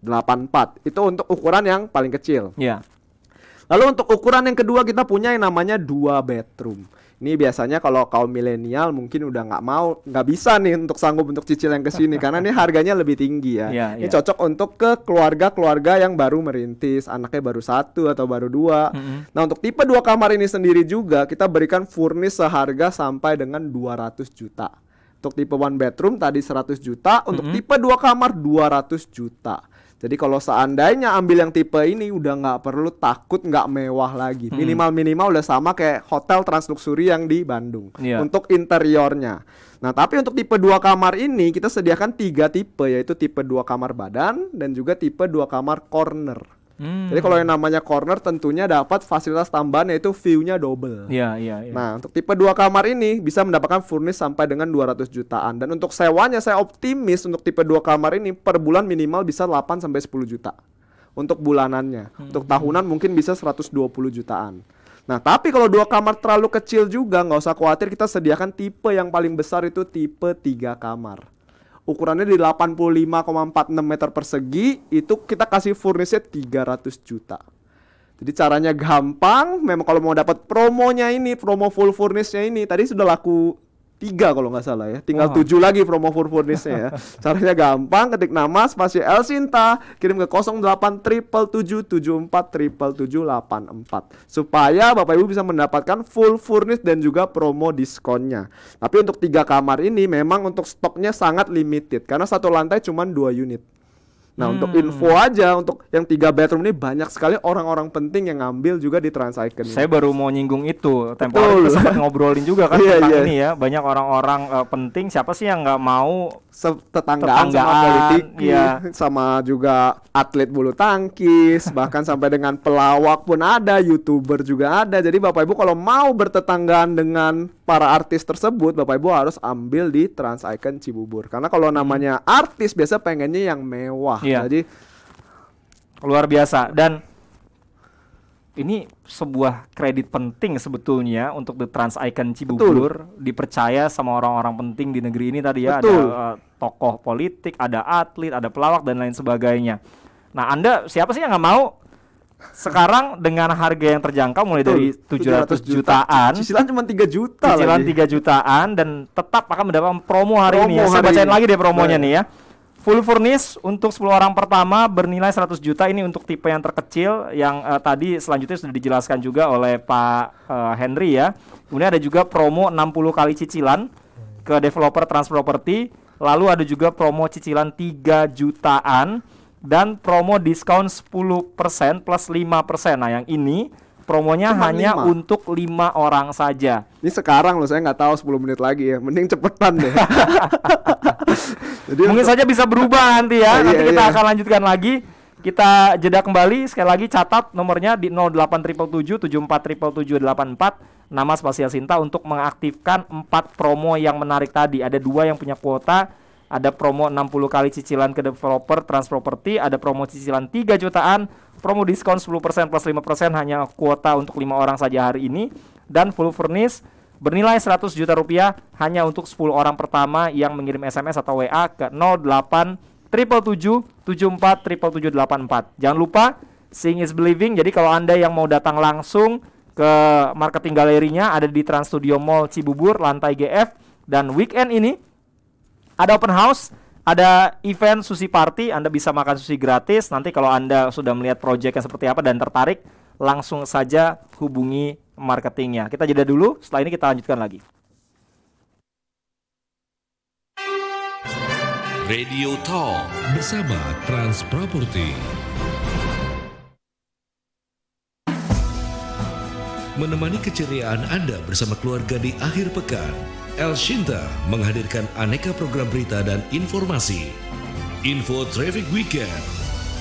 84. Itu untuk ukuran yang paling kecil. Iya. Yeah. Lalu untuk ukuran yang kedua kita punya yang namanya dua bedroom. Ini biasanya kalau kaum milenial mungkin udah nggak mau, nggak bisa nih untuk sanggup untuk cicil yang ke sini karena ini harganya lebih tinggi ya. Yeah, ini yeah. cocok untuk ke keluarga-keluarga yang baru merintis, anaknya baru satu atau baru dua. Mm -hmm. Nah, untuk tipe dua kamar ini sendiri juga kita berikan furnis seharga sampai dengan 200 juta. Untuk tipe one bedroom tadi 100 juta, untuk mm -hmm. tipe dua kamar 200 juta. Jadi kalau seandainya ambil yang tipe ini udah nggak perlu takut nggak mewah lagi. Hmm. Minimal minimal udah sama kayak hotel transluxury yang di Bandung yeah. untuk interiornya. Nah, tapi untuk tipe dua kamar ini kita sediakan tiga tipe yaitu tipe dua kamar badan dan juga tipe dua kamar corner. Hmm. Jadi kalau yang namanya corner tentunya dapat fasilitas tambahan yaitu view-nya double. Iya, iya, yeah. Nah, untuk tipe dua kamar ini bisa mendapatkan furnish sampai dengan 200 jutaan dan untuk sewanya saya optimis untuk tipe dua kamar ini per bulan minimal bisa 8 sampai 10 juta. Untuk bulanannya. Hmm. Untuk tahunan mungkin bisa 120 jutaan. Nah, tapi kalau dua kamar terlalu kecil juga nggak usah khawatir kita sediakan tipe yang paling besar itu tipe tiga kamar ukurannya di 85,46 meter persegi itu kita kasih furnisnya 300 juta. Jadi caranya gampang, memang kalau mau dapat promonya ini, promo full furnisnya ini, tadi sudah laku tiga kalau nggak salah ya tinggal tujuh lagi promo for furnace ya caranya gampang ketik nama spasi El Sinta kirim ke 08 triple tujuh tujuh empat triple tujuh delapan empat supaya bapak ibu bisa mendapatkan full furnis dan juga promo diskonnya tapi untuk tiga kamar ini memang untuk stoknya sangat limited karena satu lantai cuma dua unit Nah, hmm. untuk info aja untuk yang tiga bedroom ini banyak sekali orang-orang penting yang ngambil juga di Trans Icon. Saya baru mau nyinggung itu. Tempo hari sempat ngobrolin juga kan yeah, tentang yeah. ini ya, banyak orang-orang uh, eh, penting siapa sih yang nggak mau tetanggaan, sama politik iya. iya. sama juga atlet bulu tangkis bahkan sampai dengan pelawak pun ada youtuber juga ada jadi bapak ibu kalau mau bertetanggaan dengan para artis tersebut bapak ibu harus ambil di Trans Icon Cibubur karena kalau hmm. namanya artis biasa pengennya yang mewah iya. jadi luar biasa dan ini sebuah kredit penting sebetulnya untuk The Trans Icon Cibubur Betul. dipercaya sama orang-orang penting di negeri ini tadi ya Betul. ada uh, eh, tokoh politik, ada atlet, ada pelawak dan lain sebagainya. Nah, Anda siapa sih yang nggak mau sekarang dengan harga yang terjangkau mulai dari 700, ratus jutaan cicilan cuma 3 juta cicilan 3 jutaan dan tetap akan mendapatkan promo hari promo ini ya. saya bacain ini. lagi deh promonya nah. nih ya full furnish untuk 10 orang pertama bernilai 100 juta ini untuk tipe yang terkecil yang uh, tadi selanjutnya sudah dijelaskan juga oleh Pak uh, Henry ya kemudian ada juga promo 60 kali cicilan ke developer trans property Lalu ada juga promo cicilan 3 jutaan dan promo diskon 10% plus 5%. Nah, yang ini promonya Cuman hanya 5. untuk lima orang saja. Ini sekarang loh, saya nggak tahu 10 menit lagi ya. Mending cepetan deh. Jadi Mungkin untuk... saja bisa berubah nanti ya. iya, nanti kita iya. akan lanjutkan lagi. Kita jeda kembali sekali lagi catat nomornya di 08777477784 nama Spasial Sinta untuk mengaktifkan 4 promo yang menarik tadi. Ada dua yang punya kuota, ada promo 60 kali cicilan ke developer trans property, ada promo cicilan 3 jutaan, promo diskon 10% plus 5% hanya kuota untuk 5 orang saja hari ini dan full furnish bernilai 100 juta rupiah hanya untuk 10 orang pertama yang mengirim SMS atau WA ke 08 triple tujuh tujuh empat triple tujuh delapan empat. Jangan lupa Sing is Believing. Jadi kalau anda yang mau datang langsung ke marketing galerinya ada di Trans Studio Mall Cibubur lantai GF dan weekend ini ada open house ada event sushi party, Anda bisa makan sushi gratis. Nanti kalau Anda sudah melihat yang seperti apa dan tertarik, langsung saja hubungi marketingnya. Kita jeda dulu, setelah ini kita lanjutkan lagi. Radio Talk bersama Trans Property. Menemani keceriaan Anda bersama keluarga di akhir pekan, El Shinta menghadirkan aneka program berita dan informasi. Info Traffic Weekend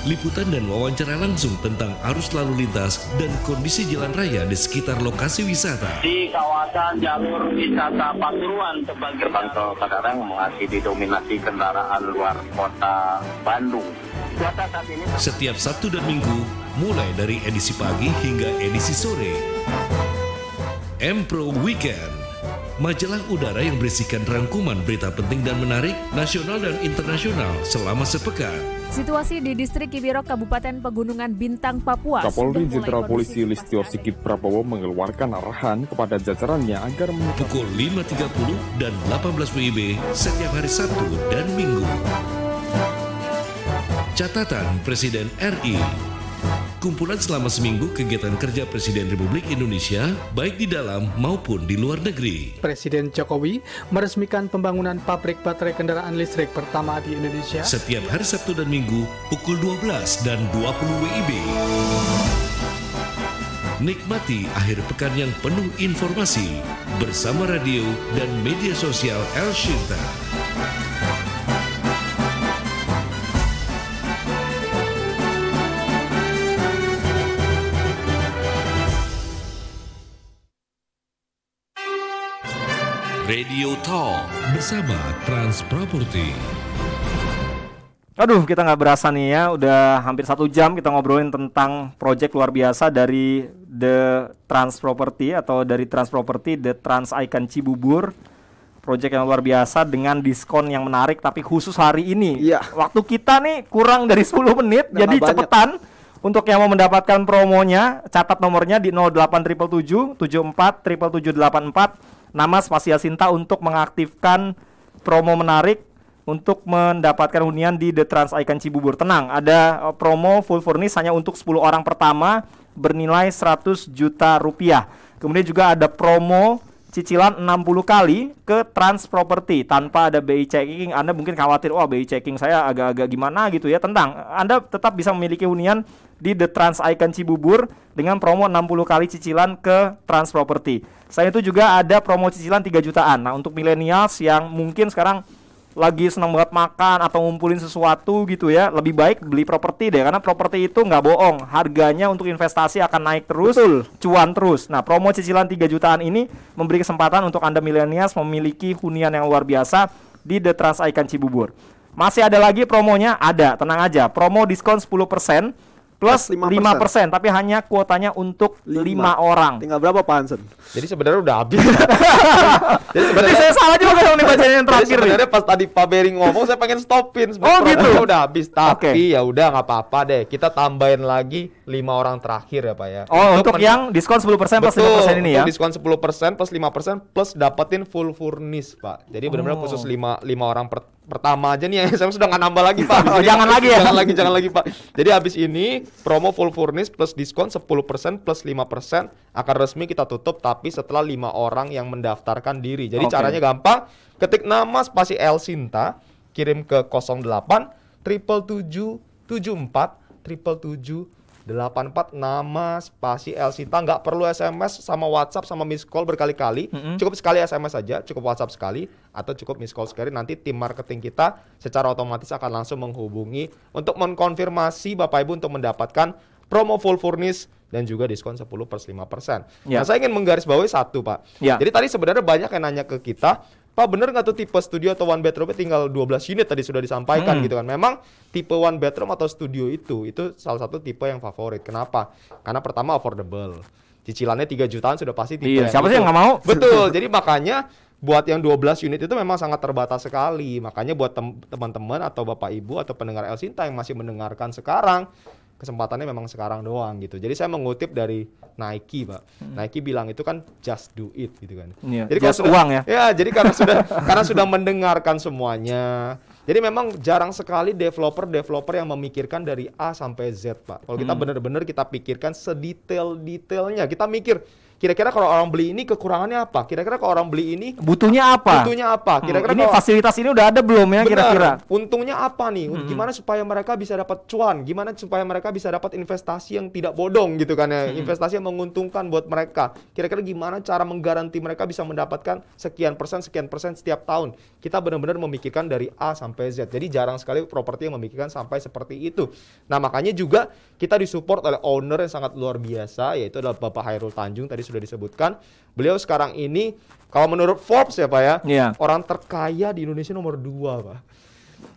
liputan dan wawancara langsung tentang arus lalu lintas dan kondisi jalan raya di sekitar lokasi wisata. Di kawasan jalur wisata Pasuruan, sebagai gerbang tol masih didominasi kendaraan luar kota Bandung. Setiap Sabtu dan Minggu, mulai dari edisi pagi hingga edisi sore. Pro Weekend majalah udara yang berisikan rangkuman berita penting dan menarik nasional dan internasional selama sepekan. Situasi di distrik Kibirok, Kabupaten Pegunungan Bintang, Papua. Kapolri Jenderal Polisi Listio Sigit Prabowo mengeluarkan arahan kepada jajarannya agar pukul 5.30 dan 18 WIB setiap hari Sabtu dan Minggu. Catatan Presiden RI kumpulan selama seminggu kegiatan kerja Presiden Republik Indonesia, baik di dalam maupun di luar negeri. Presiden Jokowi meresmikan pembangunan pabrik baterai kendaraan listrik pertama di Indonesia. Setiap hari Sabtu dan Minggu, pukul 12 dan 20 WIB. Nikmati akhir pekan yang penuh informasi bersama radio dan media sosial El Shinta. Radio Talk bersama Trans Property. Aduh, kita nggak berasa nih ya, udah hampir satu jam kita ngobrolin tentang proyek luar biasa dari The Trans Property atau dari Trans Property The Trans Icon Cibubur. Proyek yang luar biasa dengan diskon yang menarik tapi khusus hari ini. Iya. Waktu kita nih kurang dari 10 menit, jadi banyak. cepetan. Untuk yang mau mendapatkan promonya, catat nomornya di 087774774 nama Spasial Sinta untuk mengaktifkan promo menarik untuk mendapatkan hunian di The Trans Icon Cibubur. Tenang, ada eh, promo full furnish hanya untuk 10 orang pertama bernilai 100 juta rupiah. Kemudian juga ada promo cicilan 60 kali ke Trans Property tanpa ada BI checking. Anda mungkin khawatir, wah BI checking saya agak-agak gimana gitu ya. Tentang, Anda tetap bisa memiliki hunian di The Trans Icon Cibubur dengan promo 60 kali cicilan ke Trans Property. Saya itu juga ada promo cicilan 3 jutaan. Nah, untuk milenials yang mungkin sekarang lagi senang banget makan atau ngumpulin sesuatu gitu ya, lebih baik beli properti deh karena properti itu nggak bohong, harganya untuk investasi akan naik terus, Betul. cuan terus. Nah, promo cicilan 3 jutaan ini memberi kesempatan untuk Anda milenials memiliki hunian yang luar biasa di The Trans Icon Cibubur. Masih ada lagi promonya? Ada, tenang aja. Promo diskon 10% plus 5%. 5%, tapi hanya kuotanya untuk 5, 5 orang. Tinggal berapa Pak Hansen? Jadi sebenarnya udah habis. Jadi sebenarnya saya salah juga kalau nih bacanya yang terakhir. Jadi sebenarnya pas tadi Pak Beri ngomong saya pengen stopin oh, sebenarnya. Oh gitu. udah habis, tapi okay. ya udah nggak apa-apa deh. Kita tambahin lagi 5 orang terakhir ya Pak ya. Oh, untuk, untuk yang diskon 10% plus betul, 5% ini ya? untuk ya. diskon 10% plus 5% plus dapetin full furnish Pak. Jadi benar-benar oh. khusus 5 5 orang per pertama aja nih SMS ya, sudah nggak nambah lagi pak oh, jangan lagi ya jangan lagi jangan lagi pak jadi habis ini promo full furnish plus diskon 10% plus 5% akan resmi kita tutup tapi setelah lima orang yang mendaftarkan diri jadi okay. caranya gampang ketik nama spasi El Sinta kirim ke 08 triple tujuh tujuh empat triple tujuh 84 nama spasi Elsita nggak perlu SMS sama WhatsApp sama miss call berkali-kali mm -hmm. cukup sekali SMS saja cukup WhatsApp sekali atau cukup miss call sekali nanti tim marketing kita secara otomatis akan langsung menghubungi untuk mengkonfirmasi Bapak Ibu untuk mendapatkan promo full furnish dan juga diskon 10 per 5 persen. Yeah. Nah saya ingin menggarisbawahi satu Pak. Yeah. Jadi tadi sebenarnya banyak yang nanya ke kita, Pak bener nggak tuh tipe studio atau one bedroom tinggal 12 unit tadi sudah disampaikan hmm. gitu kan. Memang tipe one bedroom atau studio itu itu salah satu tipe yang favorit. Kenapa? Karena pertama affordable. Cicilannya 3 jutaan sudah pasti tipe. Iya, siapa sih yang nggak mau? Betul. jadi makanya buat yang 12 unit itu memang sangat terbatas sekali. Makanya buat teman-teman atau Bapak Ibu atau pendengar El Sinta yang masih mendengarkan sekarang, kesempatannya memang sekarang doang gitu. Jadi saya mengutip dari Nike, Pak. Hmm. Nike bilang itu kan just do it gitu kan. Yeah, jadi just sudah, uang ya. Ya, jadi karena sudah karena sudah mendengarkan semuanya. Jadi memang jarang sekali developer-developer yang memikirkan dari A sampai Z, Pak. Kalau kita hmm. benar-benar kita pikirkan sedetail-detailnya, kita mikir Kira-kira kalau orang beli ini kekurangannya apa? Kira-kira kalau orang beli ini butuhnya apa? Butuhnya apa? Hmm, kira-kira hmm, ini kalau, fasilitas ini udah ada belum ya kira-kira? Untungnya apa nih? Hmm. Gimana supaya mereka bisa dapat cuan? Gimana supaya mereka bisa dapat investasi yang tidak bodong gitu kan ya? Hmm. Investasi yang menguntungkan buat mereka. Kira-kira gimana cara menggaranti mereka bisa mendapatkan sekian persen sekian persen setiap tahun? Kita benar-benar memikirkan dari A sampai Z. Jadi jarang sekali properti yang memikirkan sampai seperti itu. Nah, makanya juga kita disupport oleh owner yang sangat luar biasa yaitu adalah Bapak Hairul Tanjung tadi sudah disebutkan, beliau sekarang ini kalau menurut Forbes ya Pak ya, yeah. orang terkaya di Indonesia nomor dua Pak.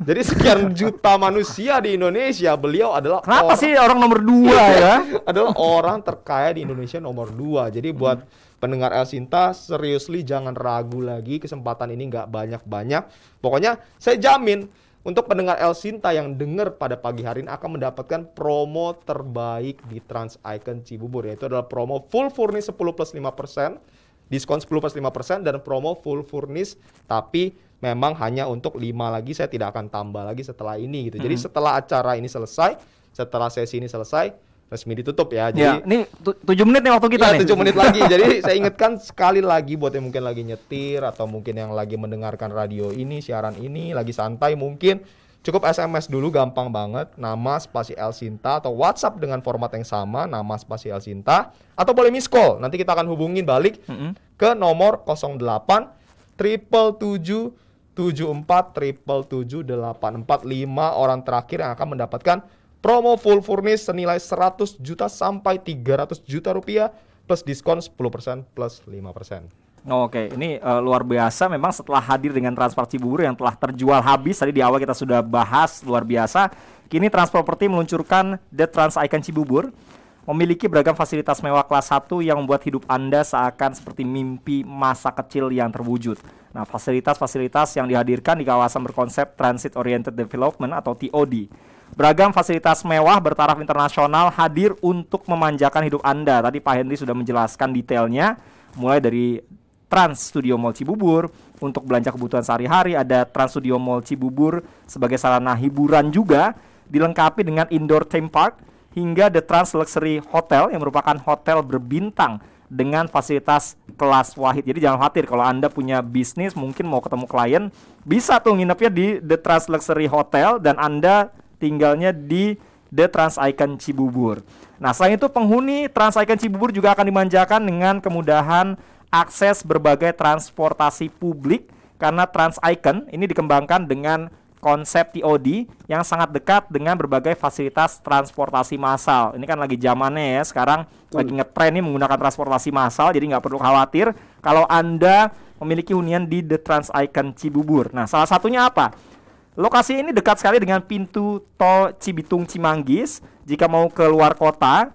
Jadi sekian juta manusia di Indonesia, beliau adalah Kenapa orang, sih orang nomor dua ya? adalah orang terkaya di Indonesia nomor dua. Jadi hmm. buat hmm. pendengar El Sinta, seriously jangan ragu lagi kesempatan ini nggak banyak-banyak. Pokoknya saya jamin untuk pendengar El Sinta yang dengar pada pagi hari ini akan mendapatkan promo terbaik di Trans Icon Cibubur yaitu adalah promo full furnis 10 plus 5%, diskon 10 plus 5% dan promo full furnis, tapi memang hanya untuk 5 lagi saya tidak akan tambah lagi setelah ini gitu. Jadi setelah acara ini selesai, setelah sesi ini selesai, resmi ditutup ya. ya jadi ya, ini tujuh menit nih waktu kita ya, nih. tujuh menit lagi. Jadi saya ingatkan sekali lagi buat yang mungkin lagi nyetir atau mungkin yang lagi mendengarkan radio ini, siaran ini, lagi santai mungkin cukup SMS dulu gampang banget nama spasi El Sinta atau WhatsApp dengan format yang sama nama spasi El Sinta atau boleh miss call nanti kita akan hubungin balik mm -hmm. ke nomor 08 triple tujuh tujuh empat triple tujuh delapan empat lima orang terakhir yang akan mendapatkan Promo full furnish senilai 100 juta sampai 300 juta rupiah plus diskon 10% plus 5%. Oke, ini uh, luar biasa. Memang setelah hadir dengan transfer Cibubur yang telah terjual habis tadi di awal kita sudah bahas luar biasa. Kini Property meluncurkan The Trans Icon Cibubur memiliki beragam fasilitas mewah kelas 1 yang membuat hidup Anda seakan seperti mimpi masa kecil yang terwujud. Nah, fasilitas-fasilitas yang dihadirkan di kawasan berkonsep Transit Oriented Development atau TOD Beragam fasilitas mewah bertaraf internasional hadir untuk memanjakan hidup Anda. Tadi Pak Henry sudah menjelaskan detailnya, mulai dari Trans Studio Mall Cibubur untuk belanja kebutuhan sehari-hari, ada Trans Studio Mall Cibubur sebagai sarana hiburan juga, dilengkapi dengan indoor theme park hingga The Trans Luxury Hotel yang merupakan hotel berbintang dengan fasilitas kelas wahid. Jadi jangan khawatir kalau Anda punya bisnis mungkin mau ketemu klien, bisa tuh nginepnya di The Trans Luxury Hotel dan Anda tinggalnya di The Trans Icon Cibubur. Nah, selain itu penghuni Trans Icon Cibubur juga akan dimanjakan dengan kemudahan akses berbagai transportasi publik karena Trans Icon ini dikembangkan dengan konsep TOD yang sangat dekat dengan berbagai fasilitas transportasi massal. Ini kan lagi zamannya ya sekarang lagi ngetren nih menggunakan transportasi massal, jadi nggak perlu khawatir kalau anda memiliki hunian di The Trans Icon Cibubur. Nah, salah satunya apa? Lokasi ini dekat sekali dengan pintu tol Cibitung Cimanggis. Jika mau keluar kota,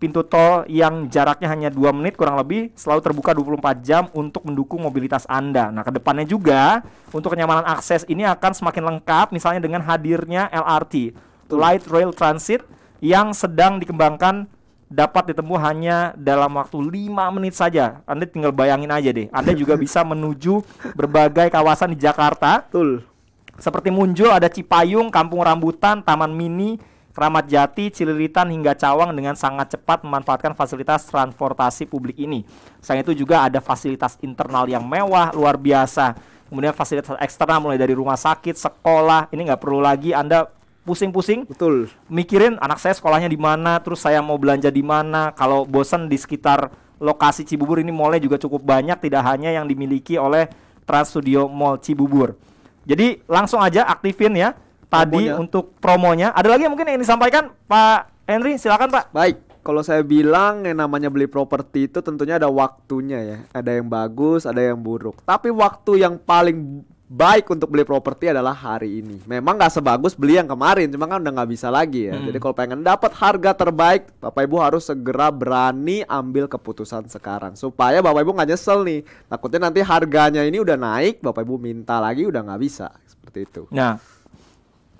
pintu tol yang jaraknya hanya 2 menit kurang lebih selalu terbuka 24 jam untuk mendukung mobilitas Anda. Nah, kedepannya juga untuk kenyamanan akses ini akan semakin lengkap misalnya dengan hadirnya LRT, Light Rail Transit yang sedang dikembangkan dapat ditempuh hanya dalam waktu 5 menit saja. Anda tinggal bayangin aja deh. Anda juga bisa menuju berbagai kawasan di Jakarta. Betul seperti Munjo ada Cipayung, Kampung Rambutan, Taman Mini, Keramat Jati, Cililitan hingga Cawang dengan sangat cepat memanfaatkan fasilitas transportasi publik ini. Selain itu juga ada fasilitas internal yang mewah luar biasa. Kemudian fasilitas eksternal mulai dari rumah sakit, sekolah, ini nggak perlu lagi Anda pusing-pusing. Betul. Mikirin anak saya sekolahnya di mana, terus saya mau belanja di mana. Kalau bosan di sekitar lokasi Cibubur ini mallnya juga cukup banyak, tidak hanya yang dimiliki oleh Trans Studio Mall Cibubur. Jadi langsung aja aktifin ya tadi promonya. untuk promonya. Ada lagi yang mungkin yang disampaikan Pak Henry, silakan Pak. Baik. Kalau saya bilang yang namanya beli properti itu tentunya ada waktunya ya. Ada yang bagus, ada yang buruk. Tapi waktu yang paling baik untuk beli properti adalah hari ini. Memang nggak sebagus beli yang kemarin, cuma kan udah nggak bisa lagi ya. Hmm. Jadi kalau pengen dapat harga terbaik, bapak ibu harus segera berani ambil keputusan sekarang supaya bapak ibu nggak nyesel nih. Takutnya nanti harganya ini udah naik, bapak ibu minta lagi udah nggak bisa seperti itu. Nah,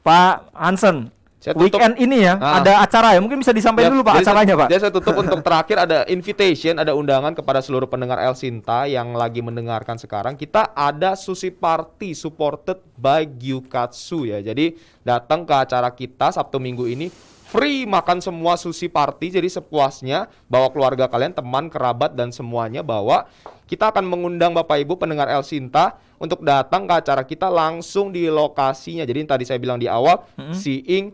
Pak Hansen, saya tutup, weekend ini ya ah. ada acara ya mungkin bisa disampaikan ya, dulu pak acaranya saya, pak jadi saya tutup untuk terakhir ada invitation ada undangan kepada seluruh pendengar El Sinta yang lagi mendengarkan sekarang kita ada sushi party supported by Gyukatsu ya jadi datang ke acara kita Sabtu Minggu ini free makan semua sushi party jadi sepuasnya bawa keluarga kalian teman kerabat dan semuanya bawa kita akan mengundang Bapak Ibu pendengar El Sinta untuk datang ke acara kita langsung di lokasinya jadi tadi saya bilang di awal mm -hmm. Seeing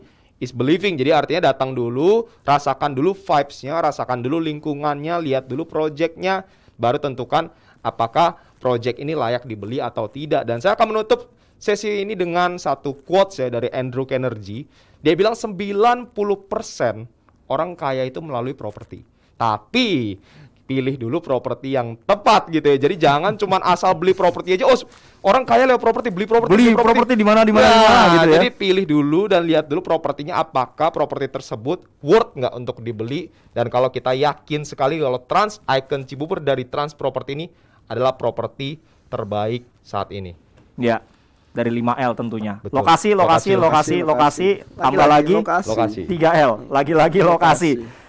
is believing. Jadi artinya datang dulu, rasakan dulu vibes-nya, rasakan dulu lingkungannya, lihat dulu project-nya, baru tentukan apakah project ini layak dibeli atau tidak. Dan saya akan menutup sesi ini dengan satu quotes ya dari Andrew Carnegie. Dia bilang 90% orang kaya itu melalui properti. Tapi pilih dulu properti yang tepat gitu ya. Jadi jangan cuma asal beli properti aja. Oh, orang kaya lewat properti, beli properti, beli, properti di mana di nah, mana gitu ya. Jadi pilih dulu dan lihat dulu propertinya apakah properti tersebut worth nggak untuk dibeli dan kalau kita yakin sekali kalau Trans Icon Cibubur dari Trans Properti ini adalah properti terbaik saat ini. Ya, dari 5L tentunya. Betul. Lokasi, lokasi, lokasi, lokasi, lokasi, lokasi, tambah lagi, lagi lokasi. 3L, lagi-lagi lokasi. lokasi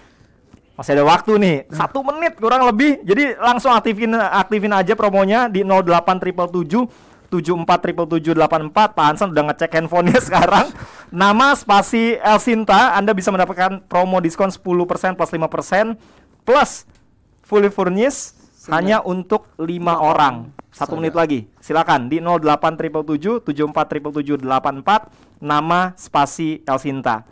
masih ada waktu nih hmm. satu menit kurang lebih jadi langsung aktifin aktifin aja promonya di 08 triple tujuh tujuh empat triple tujuh delapan empat Pak Hansan udah ngecek handphonenya sekarang nama spasi El Sinta Anda bisa mendapatkan promo diskon 10% plus 5% plus fully furnished hanya untuk lima orang satu menit lagi silakan di 08 triple tujuh tujuh empat triple tujuh delapan empat nama spasi El Sinta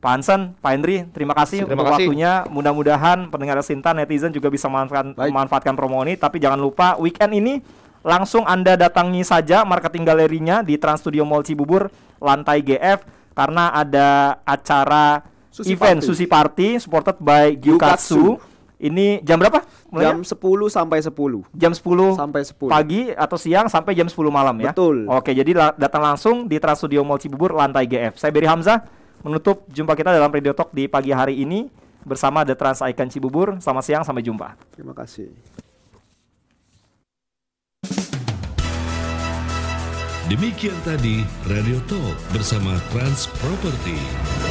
Pak Hansen, Pak Hendri, terima kasih terima untuk kasih. waktunya. Mudah-mudahan pendengar Sinta netizen juga bisa memanfaatkan, memanfaatkan promo ini. Tapi jangan lupa weekend ini langsung Anda datangi saja marketing galerinya di Trans Studio Mall Cibubur lantai GF karena ada acara Susi event Party. Sushi Party supported by Gyukatsu. Ini jam berapa? Mulanya? Jam 10 sampai 10. Jam 10 sampai 10. Pagi atau siang sampai jam 10 malam ya. Betul. Oke, jadi datang langsung di Trans Studio Mall Cibubur lantai GF. Saya Beri Hamzah menutup jumpa kita dalam Radio Talk di pagi hari ini bersama The Trans Icon Cibubur. Selamat siang, sampai jumpa. Terima kasih. Demikian tadi Radio Talk bersama Trans Property.